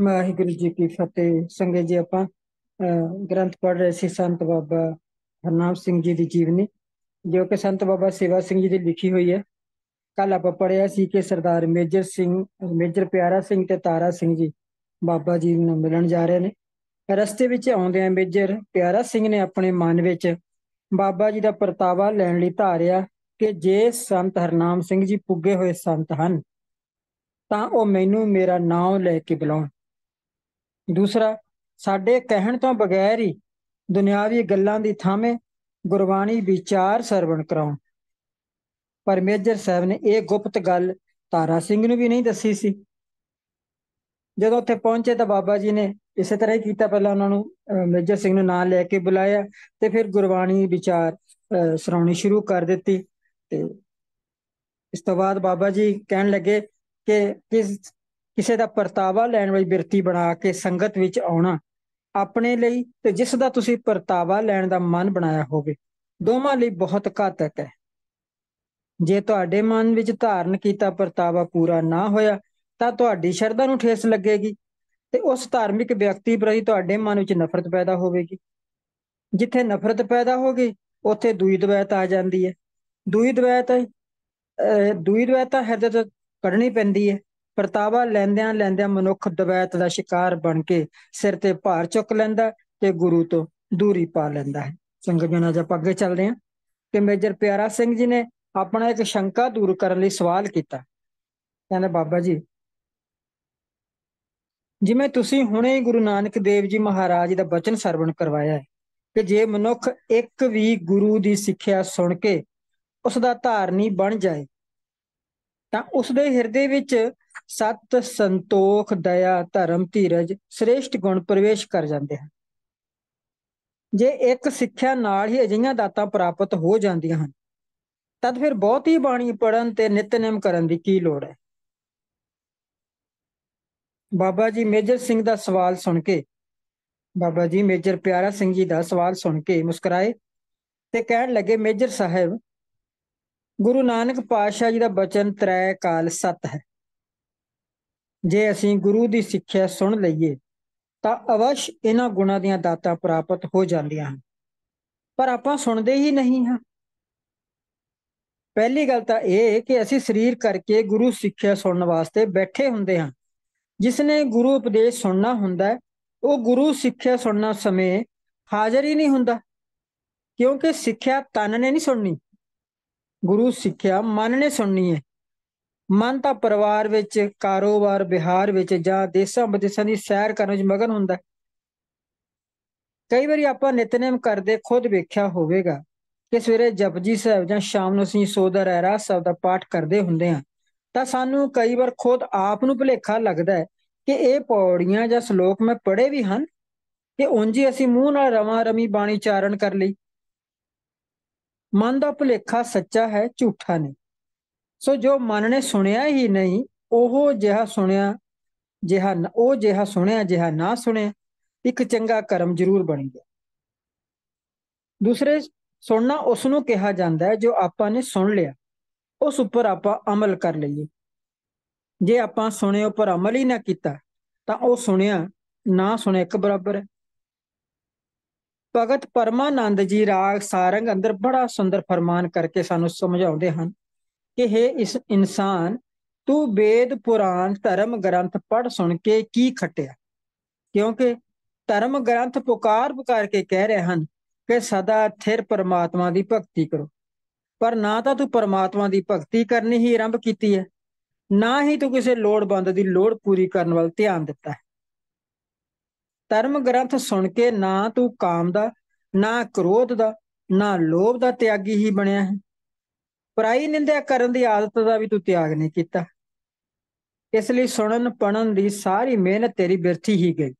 ਵਾਹਿਗੁਰੂ ਜੀ ਕੀ ਫਤਿਹ ਸੰਗਤ ਜੀ ਆਪਾਂ ਗ੍ਰੰਥ ਪੜ ਰਹੇ ਸੀ ਸੰਤ ਬਾਬਾ ਹਰਨਾਮ ਸਿੰਘ ਜੀ ਦੀ ਜੀਵਨੀ ਜੋ ਕਿ ਸੰਤ ਬਾਬਾ ਸੇਵਾ ਸਿੰਘ ਜੀ ਦੀ ਲਿਖੀ ਹੋਈ ਹੈ ਕੱਲ ਆਪਾਂ ਪੜਿਆ ਸੀ ਕਿ ਸਰਦਾਰ ਮੇਜਰ ਸਿੰਘ ਮੇਜਰ ਪਿਆਰਾ ਸਿੰਘ ਤੇ ਤਾਰਾ ਸਿੰਘ ਜੀ ਬਾਬਾ ਜੀ ਨੂੰ ਮਿਲਣ ਜਾ ਰਹੇ ਨੇ ਰਸਤੇ ਵਿੱਚ ਆਉਂਦੇ ਆ ਮੇਜਰ ਪਿਆਰਾ ਸਿੰਘ ਨੇ ਆਪਣੇ ਮਨ ਵਿੱਚ ਬਾਬਾ ਜੀ ਦਾ ਪਰਤਾਵਾ ਲੈਣ ਲਈ ਧਾਰਿਆ ਕਿ ਜੇ ਸੰਤ ਹਰਨਾਮ ਸਿੰਘ ਜੀ ਪੁੱਗੇ ਹੋਏ ਸੰਤ ਹਨ ਤਾਂ ਉਹ ਮੈਨੂੰ ਮੇਰਾ ਨਾਮ ਲੈ ਕੇ ਬੁਲਾਉਣ ਦੂਸਰਾ ਸਾਡੇ ਕਹਿਣ ਤੋਂ ਬਗੈਰ ਹੀ ਦੁਨਿਆਵੀ ਗੱਲਾਂ ਦੀ ਥਾਵੇਂ ਗੁਰਬਾਣੀ ਵਿਚਾਰ ਸਰਵਣ ਕਰਾਉਣ ਪਰ ਮੇਜਰ ਸਾਹਿਬ ਨੇ ਇਹ ਗੁਪਤ ਗੱਲ ਤਾਰਾ ਸਿੰਘ ਨੂੰ ਵੀ ਨਹੀਂ ਦੱਸੀ ਸੀ ਜਦੋਂ ਉੱਥੇ ਪਹੁੰਚੇ ਤਾਂ ਬਾਬਾ ਜੀ ਨੇ ਇਸੇ ਤਰ੍ਹਾਂ ਹੀ ਕੀਤਾ ਪਹਿਲਾਂ ਉਹਨਾਂ ਨੂੰ ਮੇਜਰ ਸਿੰਘ ਨੂੰ ਨਾਲ ਲੈ ਕੇ ਬੁਲਾਇਆ ਤੇ ਫਿਰ ਗੁਰਬਾਣੀ ਵਿਚਾਰ ਸਰਾਉਣੀ ਸ਼ੁਰੂ ਕਰ ਦਿੱਤੀ ਤੇ ਇਸ ਤੋਂ ਬਾਅਦ ਬਾਬਾ ਜੀ ਕਹਿਣ ਲੱਗੇ ਕਿ ਕਿਸ ਕਿਸੇ ਦਾ ਪਰਤਾਵਾ ਲੈਣ ਵਾਲੀ ਬਿਰਤੀ ਬਣਾ ਕੇ ਸੰਗਤ ਵਿੱਚ ਆਉਣਾ ਆਪਣੇ ਲਈ ਤੇ ਜਿਸ ਦਾ ਤੁਸੀਂ ਪਰਤਾਵਾ ਲੈਣ ਦਾ ਮਨ ਬਣਾਇਆ ਹੋਵੇ ਦੋਵਾਂ ਲਈ ਬਹੁਤ ਘਾਤਕ ਹੈ ਜੇ ਤੁਹਾਡੇ ਮਨ ਵਿੱਚ ਧਾਰਨ ਕੀਤਾ ਪਰਤਾਵਾ ਪੂਰਾ ਨਾ ਹੋਇਆ ਤਾਂ ਤੁਹਾਡੀ ਸ਼ਰਧਾ ਨੂੰ ਠੇਸ ਲੱਗੇਗੀ ਤੇ ਉਸ ਧਾਰਮਿਕ ਵਿਅਕਤੀ ਪ੍ਰਤੀ ਤੁਹਾਡੇ ਮਨ ਵਿੱਚ ਨਫ਼ਰਤ ਪੈਦਾ ਹੋਵੇਗੀ ਜਿੱਥੇ ਨਫ਼ਰਤ ਪੈਦਾ ਹੋ ਗਈ ਉੱਥੇ ਦੂਈ ਦਵੈਤ ਆ ਜਾਂਦੀ ਹੈ ਦੂਈ ਦਵੈਤ ਦੂਈ ਦਵੈਤ ਤਾਂ ਹਿਰਦੇ ਤੋਂ ਕੱਢਣੀ ਪੈਂਦੀ ਹੈ ਪਰਤਾਵਾ ਲੈਂਦਿਆਂ ਲੈਂਦਿਆਂ ਮਨੁੱਖ ਦਵੈਤ ਦਾ ਸ਼ਿਕਾਰ ਬਣ ਕੇ ਸਿਰ ਤੇ ਭਾਰ ਚੁੱਕ ਲੈਂਦਾ ਤੇ ਗੁਰੂ ਤੋਂ ਦੂਰੀ ਪਾ ਲੈਂਦਾ ਹੈ ਸੰਗਤ ਜਨਾਂ ਅੱਜ ਆਪਾਂ ਅੱਗੇ ਚੱਲਦੇ ਹਾਂ ਕਿ ਮੇਜਰ ਪਿਆਰਾ ਸਿੰਘ ਜੀ ਨੇ ਆਪਣਾ ਇੱਕ ਸ਼ੰਕਾ ਦੂਰ ਕਰਨ ਲਈ ਸਵਾਲ ਕੀਤਾ ਕਹਿੰਦੇ ਬਾਬਾ ਜੀ ਜਿਵੇਂ ਤੁਸੀਂ ਹੁਣੇ ਹੀ ਗੁਰੂ ਨਾਨਕ ਦੇਵ ਜੀ ਮਹਾਰਾਜ ਦਾ ਬਚਨ ਸਰਵਣ ਕਰਵਾਇਆ ਹੈ ਕਿ ਜੇ ਮਨੁੱਖ ਇੱਕ ਵੀ ਗੁਰੂ ਦੀ ਸਿੱਖਿਆ ਸੁਣ ਕੇ ਉਸ ਦਾ ਧਾਰਨੀ ਬਣ ਜਾਏ ਤਾਂ ਉਸ ਦੇ ਹਿਰਦੇ ਵਿੱਚ ਸਤ ਸੰਤੋਖ ਦਇਆ ਧਰਮ ਧੀਰਜ ਸ੍ਰੇਸ਼ਟ ਗੁਣ ਪ੍ਰਵੇਸ਼ ਕਰ ਜਾਂਦੇ ਹਨ ਜੇ ਇੱਕ ਸਿੱਖਿਆ ਨਾਲ ਹੀ ਅਜਿਹੀਆਂ ਦਾਤਾਂ ਪ੍ਰਾਪਤ ਹੋ ਜਾਂਦੀਆਂ ਹਨ ਤਦ ਫਿਰ ਬਹੁਤ ਹੀ ਬਾਣੀ ਪੜਨ ਤੇ ਨਿਤਨੇਮ ਕਰਨ ਦੀ ਕੀ ਲੋੜ ਹੈ ਬਾਬਾ ਜੀ ਮੇਜਰ ਸਿੰਘ ਦਾ ਸਵਾਲ ਸੁਣ ਕੇ ਬਾਬਾ ਜੀ ਮੇਜਰ ਪਿਆਰਾ ਸਿੰਘ ਜੀ ਦਾ ਸਵਾਲ ਸੁਣ ਕੇ ਮੁਸਕਰਾਏ ਤੇ ਕਹਿਣ ਲੱਗੇ ਮੇਜਰ ਸਾਹਿਬ ਗੁਰੂ ਨਾਨਕ ਪਾਤਸ਼ਾਹ ਜੀ ਦਾ ਬਚਨ ਤ੍ਰੈ ਕਾਲ ਸਤ ਹੈ ਜੇ ਅਸੀਂ ਗੁਰੂ ਦੀ ਸਿੱਖਿਆ ਸੁਣ ਲਈਏ ਤਾਂ ਅਵਸ਼ ਇਹਨਾਂ ਗੁਣਾਂ ਦੀਆਂ ਦਾਤਾਂ ਪ੍ਰਾਪਤ ਹੋ ਜਾਂਦੀਆਂ ਹਨ ਪਰ ਆਪਾਂ ਸੁਣਦੇ ਹੀ ਨਹੀਂ ਹਾਂ ਪਹਿਲੀ ਗੱਲ ਤਾਂ ਇਹ ਕਿ ਅਸੀਂ ਸਰੀਰ ਕਰਕੇ ਗੁਰੂ ਸਿੱਖਿਆ ਸੁਣਨ ਵਾਸਤੇ ਬੈਠੇ ਹੁੰਦੇ ਹਾਂ ਜਿਸ ਨੇ ਗੁਰੂ ਉਪਦੇਸ਼ ਸੁਣਨਾ ਹੁੰਦਾ ਉਹ ਗੁਰੂ ਸਿੱਖਿਆ ਸੁਣਨਾ ਸਮੇਂ ਹਾਜ਼ਰ ਹੀ ਨਹੀਂ ਹੁੰਦਾ ਕਿਉਂਕਿ ਸਿੱਖਿਆ ਤਨ ਨੇ ਨਹੀਂ ਸੁਣਨੀ ਗੁਰੂ ਸਿੱਖਿਆ ਮਨ ਨੇ ਸੁਣਨੀ ਹੈ ਮਨ ਤਾਂ ਪਰਿਵਾਰ ਵਿੱਚ ਕਾਰੋਬਾਰ ਬਿਹਾਰ ਵਿੱਚ ਜਾਂ ਦੇਸ਼ਾਂ ਵਿਦੇਸ਼ਾਂ ਦੀ ਸੈਰ ਕਰਨ ਵਿੱਚ ਮਗਨ ਹੁੰਦਾ ਹੈ ਕਈ ਵਾਰੀ ਆਪਾਂ ਨਿਤਨੇਮ ਕਰਦੇ ਖੁਦ ਵੇਖਿਆ ਹੋਵੇਗਾ ਕਿ ਸਵੇਰੇ ਜਪਜੀ ਸਾਹਿਬ ਜਾਂ ਸ਼ਾਮ ਨੂੰ ਅਸੀਂ ਸੋਦਰ ਰਹਿਰਾ ਸਾਹਿਬ ਦਾ ਪਾਠ ਕਰਦੇ ਹੁੰਦੇ ਹਾਂ ਤਾਂ ਸਾਨੂੰ ਕਈ ਵਾਰ ਖੁਦ ਆਪ ਨੂੰ ਭੁਲੇਖਾ ਲੱਗਦਾ ਹੈ ਕਿ ਇਹ ਪੌੜੀਆਂ ਜਾਂ ਸ਼ਲੋਕ ਮੈਂ ਪੜ੍ਹੇ ਵੀ ਹਨ ਕਿ ਉਂਝੀ ਅਸੀਂ ਮੂੰਹ ਨਾਲ ਰਵਾ ਰਮੀ ਬਾਣੀ ਚਾਰਨ ਕਰ ਲਈ ਮਨ ਦਾ ਭੁਲੇਖਾ ਸੱਚਾ ਹੈ ਝੂਠਾ ਨਹੀਂ ਸੋ ਜੋ ਮਨ ਨੇ ਸੁਣਿਆ ਹੀ ਨਹੀਂ ਉਹ ਜਿਹਾ ਸੁਣਿਆ ਜਿਹਾ ਉਹ ਜਿਹਾ ਸੁਣਿਆ ਜਿਹਾ ਨਾ ਸੁਣਿਆ ਇੱਕ ਚੰਗਾ ਕਰਮ ਜ਼ਰੂਰ ਬਣ ਗਿਆ ਦੂਸਰੇ ਸੁਣਨਾ ਉਸ ਨੂੰ ਕਿਹਾ ਜਾਂਦਾ ਹੈ ਜੋ ਆਪਾਂ ਨੇ ਸੁਣ ਲਿਆ ਉਸ ਉੱਪਰ ਆਪਾਂ ਅਮਲ ਕਰ ਲਈਏ ਜੇ ਆਪਾਂ ਸੁਣੇ ਉੱਪਰ ਅਮਲ ਹੀ ਨਾ ਕੀਤਾ ਤਾਂ ਉਹ ਸੁਣਿਆ ਨਾ ਸੁਣਿਆ ਇੱਕ ਬਰਾਬਰ ਹੈ ਭਗਤ ਪਰਮਾਨੰਦ ਜੀ ਰਾਗ ਸਾਰੰਗ ਅੰਦਰ ਬੜਾ ਸੁੰਦਰ ਫਰਮਾਨ ਕਰਕੇ ਸਾਨੂੰ ਸਮਝਾਉਂਦੇ ਹਨ ਕਿ हे ਇਸ ਇਨਸਾਨ ਤੂੰ ਵੇਦ ਪੁਰਾਨ ਧਰਮ ਗ੍ਰੰਥ ਪੜ ਸੁਣ ਕੇ ਕੀ ਖਟਿਆ ਕਿਉਂਕਿ ਧਰਮ ਗ੍ਰੰਥ ਪੁਕਾਰ ਪੁਕਾਰ ਕੇ ਕਹਿ ਰਹੇ ਹਨ ਕਿ ਸਦਾ ਥਿਰ ਪਰਮਾਤਮਾ ਦੀ ਭਗਤੀ ਕਰੋ ਪਰ ਨਾ ਤਾਂ ਤੂੰ ਪਰਮਾਤਮਾ ਦੀ ਭਗਤੀ ਕਰਨੀ ਹੀ ਆਰੰਭ ਕੀਤੀ ਹੈ ਨਾ ਹੀ ਤੂੰ ਕਿਸੇ ਲੋੜਵੰਦ ਦੀ ਲੋੜ ਪੂਰੀ ਕਰਨ ਵੱਲ ਧਿਆਨ ਦਿੱਤਾ ਹੈ ਧਰਮ ਗ੍ਰੰਥ ਸੁਣ ਕੇ ਨਾ ਤੂੰ ਕਾਮ ਦਾ ਨਾ ਕ੍ਰੋਧ ਦਾ ਨਾ ਲੋਭ ਦਾ ਤਿਆਗੀ ਹੀ ਬਣਿਆ ਹੈ ਪਰਾਈ ਨਿੰਦਿਆ ਕਰਨ ਦੀ ਆਦਤ ਦਾ ਵੀ ਤੂੰ ਤਿਆਗ ਨਹੀਂ ਕੀਤਾ ਇਸ ਲਈ ਸੁਣਨ ਪੜਨ ਦੀ ਸਾਰੀ ਮਿਹਨਤ ਤੇਰੀ ਬਿਰਥੀ ਹੀ ਗਈ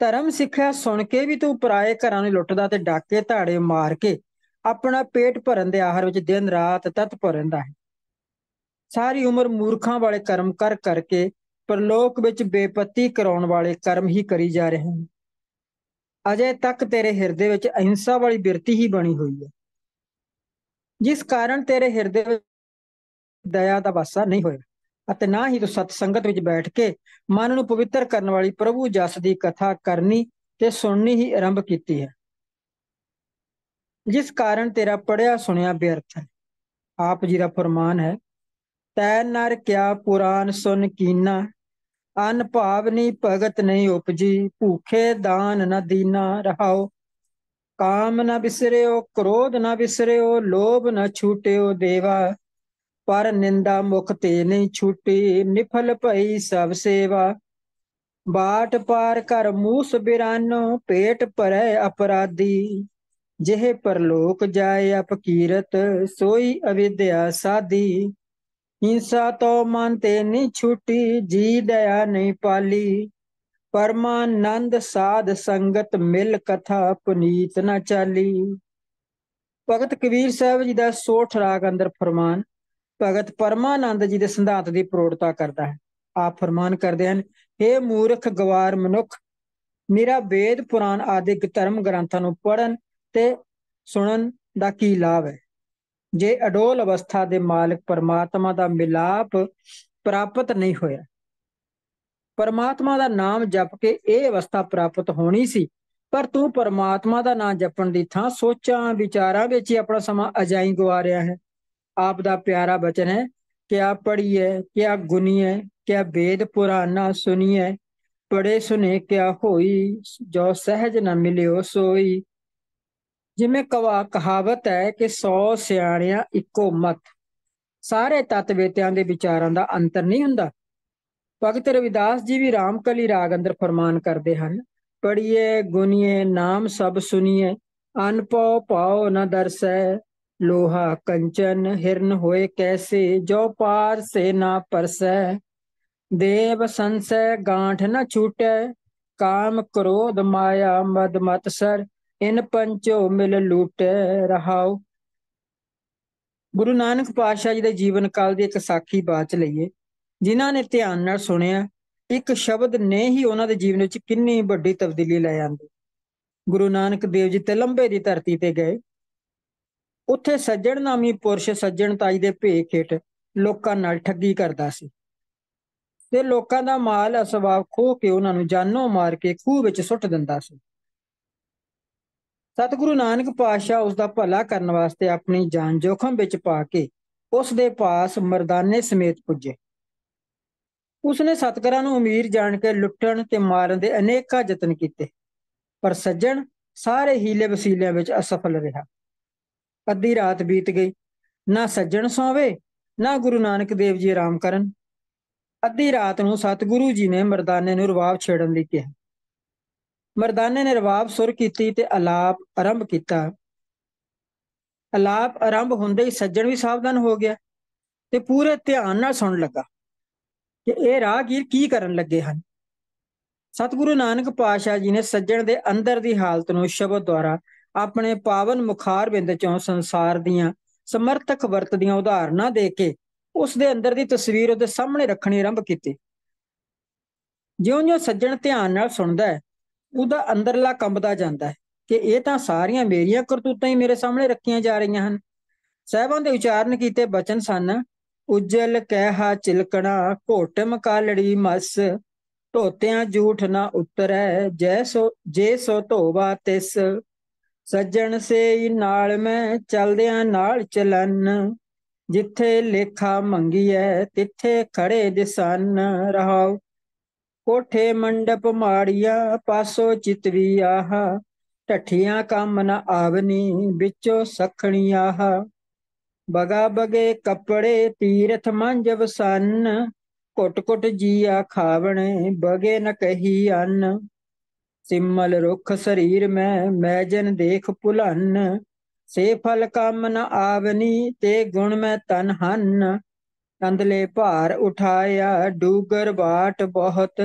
ਧਰਮ ਸਿੱਖਿਆ ਸੁਣ ਕੇ ਵੀ ਤੂੰ ਪਰਾਏ ਘਰਾਂ ਨੂੰ ਲੁੱਟਦਾ ਤੇ ਡਾਕੇ ਧਾੜੇ ਮਾਰ ਕੇ ਆਪਣਾ ਪੇਟ ਭਰਨ ਦੇ ਆਹਰ ਵਿੱਚ ਦਿਨ ਰਾਤ ਤਤ ਪਰੰਦਾ ਹੈ ਸਾਰੀ ਉਮਰ ਮੂਰਖਾਂ ਵਾਲੇ ਕਰਮ ਕਰ ਕਰਕੇ ਪਰਲੋਕ ਵਿੱਚ ਬੇਪਤੀ ਕਰਾਉਣ ਵਾਲੇ ਕਰਮ ਹੀ ਕਰੀ ਜਾ ਰਹੇ ਹਨ ਅਜੇ ਤੱਕ ਤੇਰੇ ਹਿਰਦੇ ਵਿੱਚ ਅਹਿੰਸਾ ਵਾਲੀ ਬਿਰਤੀ ਹੀ ਬਣੀ ਹੋਈ ਹੈ ਜਿਸ ਕਾਰਨ ਤੇਰੇ ਹਿਰਦੇ ਵਿੱਚ ਦਇਆ ਦਾ ਵਾਸਾ ਨਹੀਂ ਹੋਇਆ ਅਤੇ ਨਾ ਹੀ ਤੂੰ ਸਤ ਸੰਗਤ ਵਿੱਚ ਬੈਠ ਕੇ ਮਨ ਨੂੰ ਪਵਿੱਤਰ ਕਰਨ ਵਾਲੀ ਪ੍ਰਭੂ ਜਸ ਦੀ ਕਥਾ ਕਰਨੀ ਤੇ ਸੁਣਨੀ ਹੀ ਆਰੰਭ ਕੀਤੀ ਹੈ ਜਿਸ ਕਾਰਨ ਤੇਰਾ ਪੜਿਆ ਸੁਣਿਆ ਬੇਅਰਥ ਹੈ ਆਪ ਜੀ ਦਾ ਫਰਮਾਨ ਹੈ ਤੈ ਨਰ ਕਿਆ ਪੁਰਾਨ ਸੁਨ ਕੀਨਾ ਅਨ ਭਾਵਨੀ ਭਗਤ ਨਹੀਂ ਉਪਜੀ ਭੂਖੇ ਦਾਨ ਨ ਦੀਨਾ ਰਹਾਓ ਕਾਮ ਨਾ ਵਿਸਰਿਓ ਕ੍ਰੋਧ ਨਾ ਵਿਸਰਿਓ ਲੋਭ ਨਾ ਛੂਟਿਓ ਦੇਵਾ ਪਰ ਨਿੰਦਾ ਮੁਖ ਤੇ ਨਹੀਂ ਛੂਟੀ ਨਿਫਲ ਭਈ ਸਭ ਸੇਵਾ ਬਾਟ ਪਾਰ ਕਰ ਮੂਸ ਬਿਰਾਨੋ ਪੇਟ ਭਰੈ ਅਪਰਾਧੀ ਜਿਹੇ ਪਰਲੋਕ ਜਾਏ ਅਪਕੀਰਤ ਸੋਈ ਅਵਿਦਿਆ ਸਾਦੀ ਹਿੰਸਾ ਤੋ ਮਨ ਤੇ ਨਹੀਂ ਛੂਟੀ ਜੀ ਦਇਆ ਨਹੀਂ ਪਾਲੀ ਪਰਮਾਨੰਦ ਸਾਧ ਸੰਗਤ ਮਿਲ ਕਥਾ ਪੁਨੀਤ ਨਾ ਚਾਲੀ ਭਗਤ ਕਬੀਰ ਸਾਹਿਬ ਜੀ ਦਾ ਸੋਠ ਰਾਗ ਅੰਦਰ ਫਰਮਾਨ ਭਗਤ ਪਰਮਾਨੰਦ ਜੀ ਦੇ ਸਿਧਾਂਤ ਦੀ ਪ੍ਰੋੜਤਾ ਕਰਦਾ ਹੈ ਆਪ ਫਰਮਾਨ ਕਰਦੇ ਹਨ اے ਮੂਰਖ ਗਵਾਰ ਮਨੁੱਖ ਮੇਰਾ ਵੇਦ ਪੁਰਾਨ ਆਦਿਕ ਧਰਮ ਗ੍ਰੰਥਾਂ ਨੂੰ ਪੜਨ ਤੇ ਸੁਣਨ ਦਾ ਕੀ ਲਾਭ ਹੈ ਜੇ ਅਡੋਲ ਅਵਸਥਾ ਦੇ ਮਾਲਕ ਪਰਮਾਤਮਾ ਦਾ ਮਿਲਾਪ ਪ੍ਰਾਪਤ ਨਹੀਂ ਹੋਇਆ ਪਰਮਾਤਮਾ ਦਾ ਨਾਮ ਜਪ ਕੇ ਇਹ ਅਵਸਥਾ ਪ੍ਰਾਪਤ ਹੋਣੀ ਸੀ ਪਰ ਤੂੰ ਪਰਮਾਤਮਾ ਦਾ ਨਾਮ ਜਪਣ ਦੀ ਥਾਂ ਸੋਚਾਂ ਵਿਚਾਰਾਂ ਵਿੱਚ ਹੀ ਆਪਣਾ ਸਮਾਂ ਅਜਾਈ ਗਵਾ ਰਿਹਾ ਹੈ ਆਪ ਦਾ ਪਿਆਰਾ ਬਚਨ ਹੈ ਕਿ ਆ ਪੜੀਏ ਕਿ ਆ ਗੁਨੀਏ ਕਿ ਆ ਵੇਦ ਪੁਰਾਣਾ ਸੁਣੀਏ ਪੜੇ ਸੁਨੇ ਕਿਆ ਹੋਈ ਜੋ ਸਹਿਜ ਨਾ ਮਿਲਿਓ ਸੋਈ ਜਿਵੇਂ ਕਵਾ ਕਹਾਵਤ ਹੈ ਕਿ 100 ਸਿਆਣਿਆਂ ਇੱਕੋ ਮਤ ਸਾਰੇ ਤਤਵੇਤਿਆਂ ਦੇ ਵਿਚਾਰਾਂ ਦਾ ਅੰਤਰ ਨਹੀਂ ਹੁੰਦਾ ਭਗਤ ਰਵਿਦਾਸ ਜੀ ਵੀ ਰਾਮਕਲੀ ਰਾਗ ਅੰਦਰ ਫਰਮਾਨ ਕਰਦੇ ਹਨ ਪੜੀਏ ਗੁਨੀਏ ਨਾਮ ਸਭ ਸੁਣੀਏ ਅਨਪਉ ਪਾਉ ਨ ਦਰਸੈ ਲੋਹਾ ਕੰਚਨ ਹਿਰਨ ਹੋਏ ਕੈਸੇ ਜੋ ਪਾਰ ਸੇ ਨਾ ਪਰਸੈ ਦੇਵ ਸੰਸੈ ਗਾਂਠ ਨ ਛੂਟੈ ਕਾਮ ਕ੍ਰੋਧ ਮਾਇਆ ਮਦ ਮਤ ਸਰ ਇਨ ਪੰਚੋ ਮਿਲ ਲੂਟੈ ਰਹਾਉ ਗੁਰੂ ਨਾਨਕ ਪਾਤਸ਼ਾਹ ਜੀ ਦੇ ਜੀਵਨ ਕਾਲ ਦੀ ਇੱਕ ਸਾਖੀ ਬਾਤ ਲਈਏ ਜਿਨ੍ਹਾਂ ਨੇ ਧਿਆਨ ਨਾਲ ਸੁਣਿਆ ਇੱਕ ਸ਼ਬਦ ਨੇ ਹੀ ਉਹਨਾਂ ਦੇ ਜੀਵਨ ਵਿੱਚ ਕਿੰਨੀ ਵੱਡੀ ਤਬਦੀਲੀ ਲੈ ਆਂਦੀ ਗੁਰੂ ਨਾਨਕ ਦੇਵ ਜੀ ਤੇ ਲੰਬੇ ਦੀ ਧਰਤੀ ਤੇ ਗਏ ਉੱਥੇ ਸੱਜਣ ਨਾਮੀ ਪੁਰਸ਼ ਸੱਜਣ ਤਾਈ ਦੇ ਭੇਖੇਟ ਲੋਕਾਂ ਨਾਲ ਠੱਗੀ ਕਰਦਾ ਸੀ ਤੇ ਲੋਕਾਂ ਦਾ ਮਾਲ ਅਸਵਾਬ ਖੋ ਕੇ ਉਹਨਾਂ ਨੂੰ ਜਾਨੋਂ ਮਾਰ ਕੇ ਖੂਹ ਵਿੱਚ ਸੁੱਟ ਦਿੰਦਾ ਸੀ ਸਤਿਗੁਰੂ ਨਾਨਕ ਪਾਸ਼ਾ ਉਸ ਦਾ ਭਲਾ ਕਰਨ ਵਾਸਤੇ ਆਪਣੀ ਜਾਨ ਜੋਖਮ ਵਿੱਚ ਪਾ ਕੇ ਉਸ ਦੇ ਪਾਸ ਮਰਦਾਨੇ ਸਮੇਤ ਪੁੱਜੇ ਉਸਨੇ ਸਤਕਰਾਂ ਨੂੰ ਅਮੀਰ ਜਾਣ ਕੇ ਲੁੱਟਣ ਤੇ ਮਾਰਨ ਦੇ ਅਨੇਕਾਂ ਯਤਨ ਕੀਤੇ ਪਰ ਸੱਜਣ ਸਾਰੇ ਹੀਲੇ ਵਸੀਲਿਆਂ ਵਿੱਚ ਅਸਫਲ ਰਿਹਾ ਅੱਧੀ ਰਾਤ ਬੀਤ ਗਈ ਨਾ ਸੱਜਣ ਸੌਵੇ ਨਾ ਗੁਰੂ ਨਾਨਕ ਦੇਵ ਜੀ ਆਰਾਮ ਕਰਨ ਅੱਧੀ ਰਾਤ ਨੂੰ ਸਤਿਗੁਰੂ ਜੀ ਨੇ ਮਰਦਾਨੇ ਨੂੰ ਰਵਾਬ ਛੇੜਨ ਲਈ ਕਿਹਾ ਮਰਦਾਨੇ ਨੇ ਰਵਾਬ ਸੁਰ ਕੀਤੀ ਤੇ ਆਲਾਪ ਆਰੰਭ ਕੀਤਾ ਆਲਾਪ ਆਰੰਭ ਹੁੰਦੇ ਹੀ ਸੱਜਣ ਵੀ ਸਾਵਧਾਨ ਹੋ ਗਿਆ ਤੇ ਪੂਰੇ ਧਿਆਨ ਨਾਲ ਸੁਣਨ ਲੱਗਾ ਕਿ ਇਹ ਰਾਹਗੀਰ ਕੀ ਕਰਨ ਲੱਗੇ ਹਨ ਸਤਿਗੁਰੂ ਨਾਨਕ ਪਾਤਸ਼ਾਹ ਜੀ ਨੇ ਸੱਜਣ ਦੇ ਅੰਦਰ ਦੀ ਹਾਲਤ ਨੂੰ ਸ਼ਬਦ ਦੁਆਰਾ ਆਪਣੇ ਪਾਵਨ ਮੁਖਾਰ ਬਿੰਦ ਚੋਂ ਸੰਸਾਰ ਦੀਆਂ ਸਮਰਥਕ ਵਰਤ ਦੀਆਂ ਉਦਾਹਰਨਾਂ ਦੇ ਕੇ ਉਸ ਦੇ ਅੰਦਰ ਦੀ ਤਸਵੀਰ ਉਹਦੇ ਸਾਹਮਣੇ ਰੱਖਣੀ ਆਰੰਭ ਕੀਤੀ ਜਿਉਂ-ਜਿਉਂ ਸੱਜਣ ਧਿਆਨ ਨਾਲ ਸੁਣਦਾ ਹੈ ਉਹਦਾ ਅੰਦਰਲਾ ਕੰਬਦਾ ਜਾਂਦਾ ਹੈ ਕਿ ਇਹ ਤਾਂ ਸਾਰੀਆਂ ਮੇਰੀਆਂ ਕਰਤੂਤਾਂ ਹੀ ਮੇਰੇ ਸਾਹਮਣੇ ਰੱਖੀਆਂ ਜਾ ਰਹੀਆਂ ਹਨ ਸਹਿਬਾਂ ਦੇ ਉਚਾਰਨ ਕੀਤੇ ਬਚਨ ਸਨ ਉਜਲ ਕਹਿਹਾ ਚਿਲਕਣਾ ਘੋਟਮ ਕਾਲੜੀ ਮਸ ਧੋਤਿਆਂ ਝੂਠ ਨਾ ਉਤਰੈ ਜੈ ਸੋ ਜੇ ਸੋ ਧੋਵਾ ਤਿਸ ਸੱਜਣ ਸੇਈ ਨਾਲ ਮੈਂ ਚਲਦਿਆਂ ਨਾਲ ਚਲਨ ਜਿੱਥੇ ਲੇਖਾ ਮੰਗੀਐ ਤਿੱਥੇ ਖੜੇ ਦਿਸਨ ਰਹਾਉ ਕੋਠੇ ਮੰਡਪ ਮਾੜੀਆਂ ਪਾਸੋ ਚਿਤਵੀ ਆਹਾ ਟੱਠੀਆਂ ਕੰਮ ਨ ਆਵਨੀ ਵਿੱਚੋ ਸਖਣੀ ਆਹਾ ਬਗਾ ਬਗੇ ਕੱਪੜੇ ਤੀਰਥ ਮੰਜ ਵਸਨ ਕੁੱਟ ਕੁੱਟ ਜੀਆ ਖਾਵਣੇ ਬਗੇ ਨ ਕਹੀ ਅੰਨ ਸਿਮਲ ਰੁਖ ਸਰੀਰ ਮੈਂ ਮੈਂ ਜਨ ਦੇਖ ਭੁਲੰਨ ਸੇ ਫਲ ਕੰਮ ਨ ਆਵਨੀ ਤੇ ਗੁਣ ਮੈਂ ਤਨ ਹੰਨ ਕੰਦਲੇ ਭਾਰ ਉਠਾਇਆ ਡੂਗਰ ਬਾਟ ਬਹੁਤ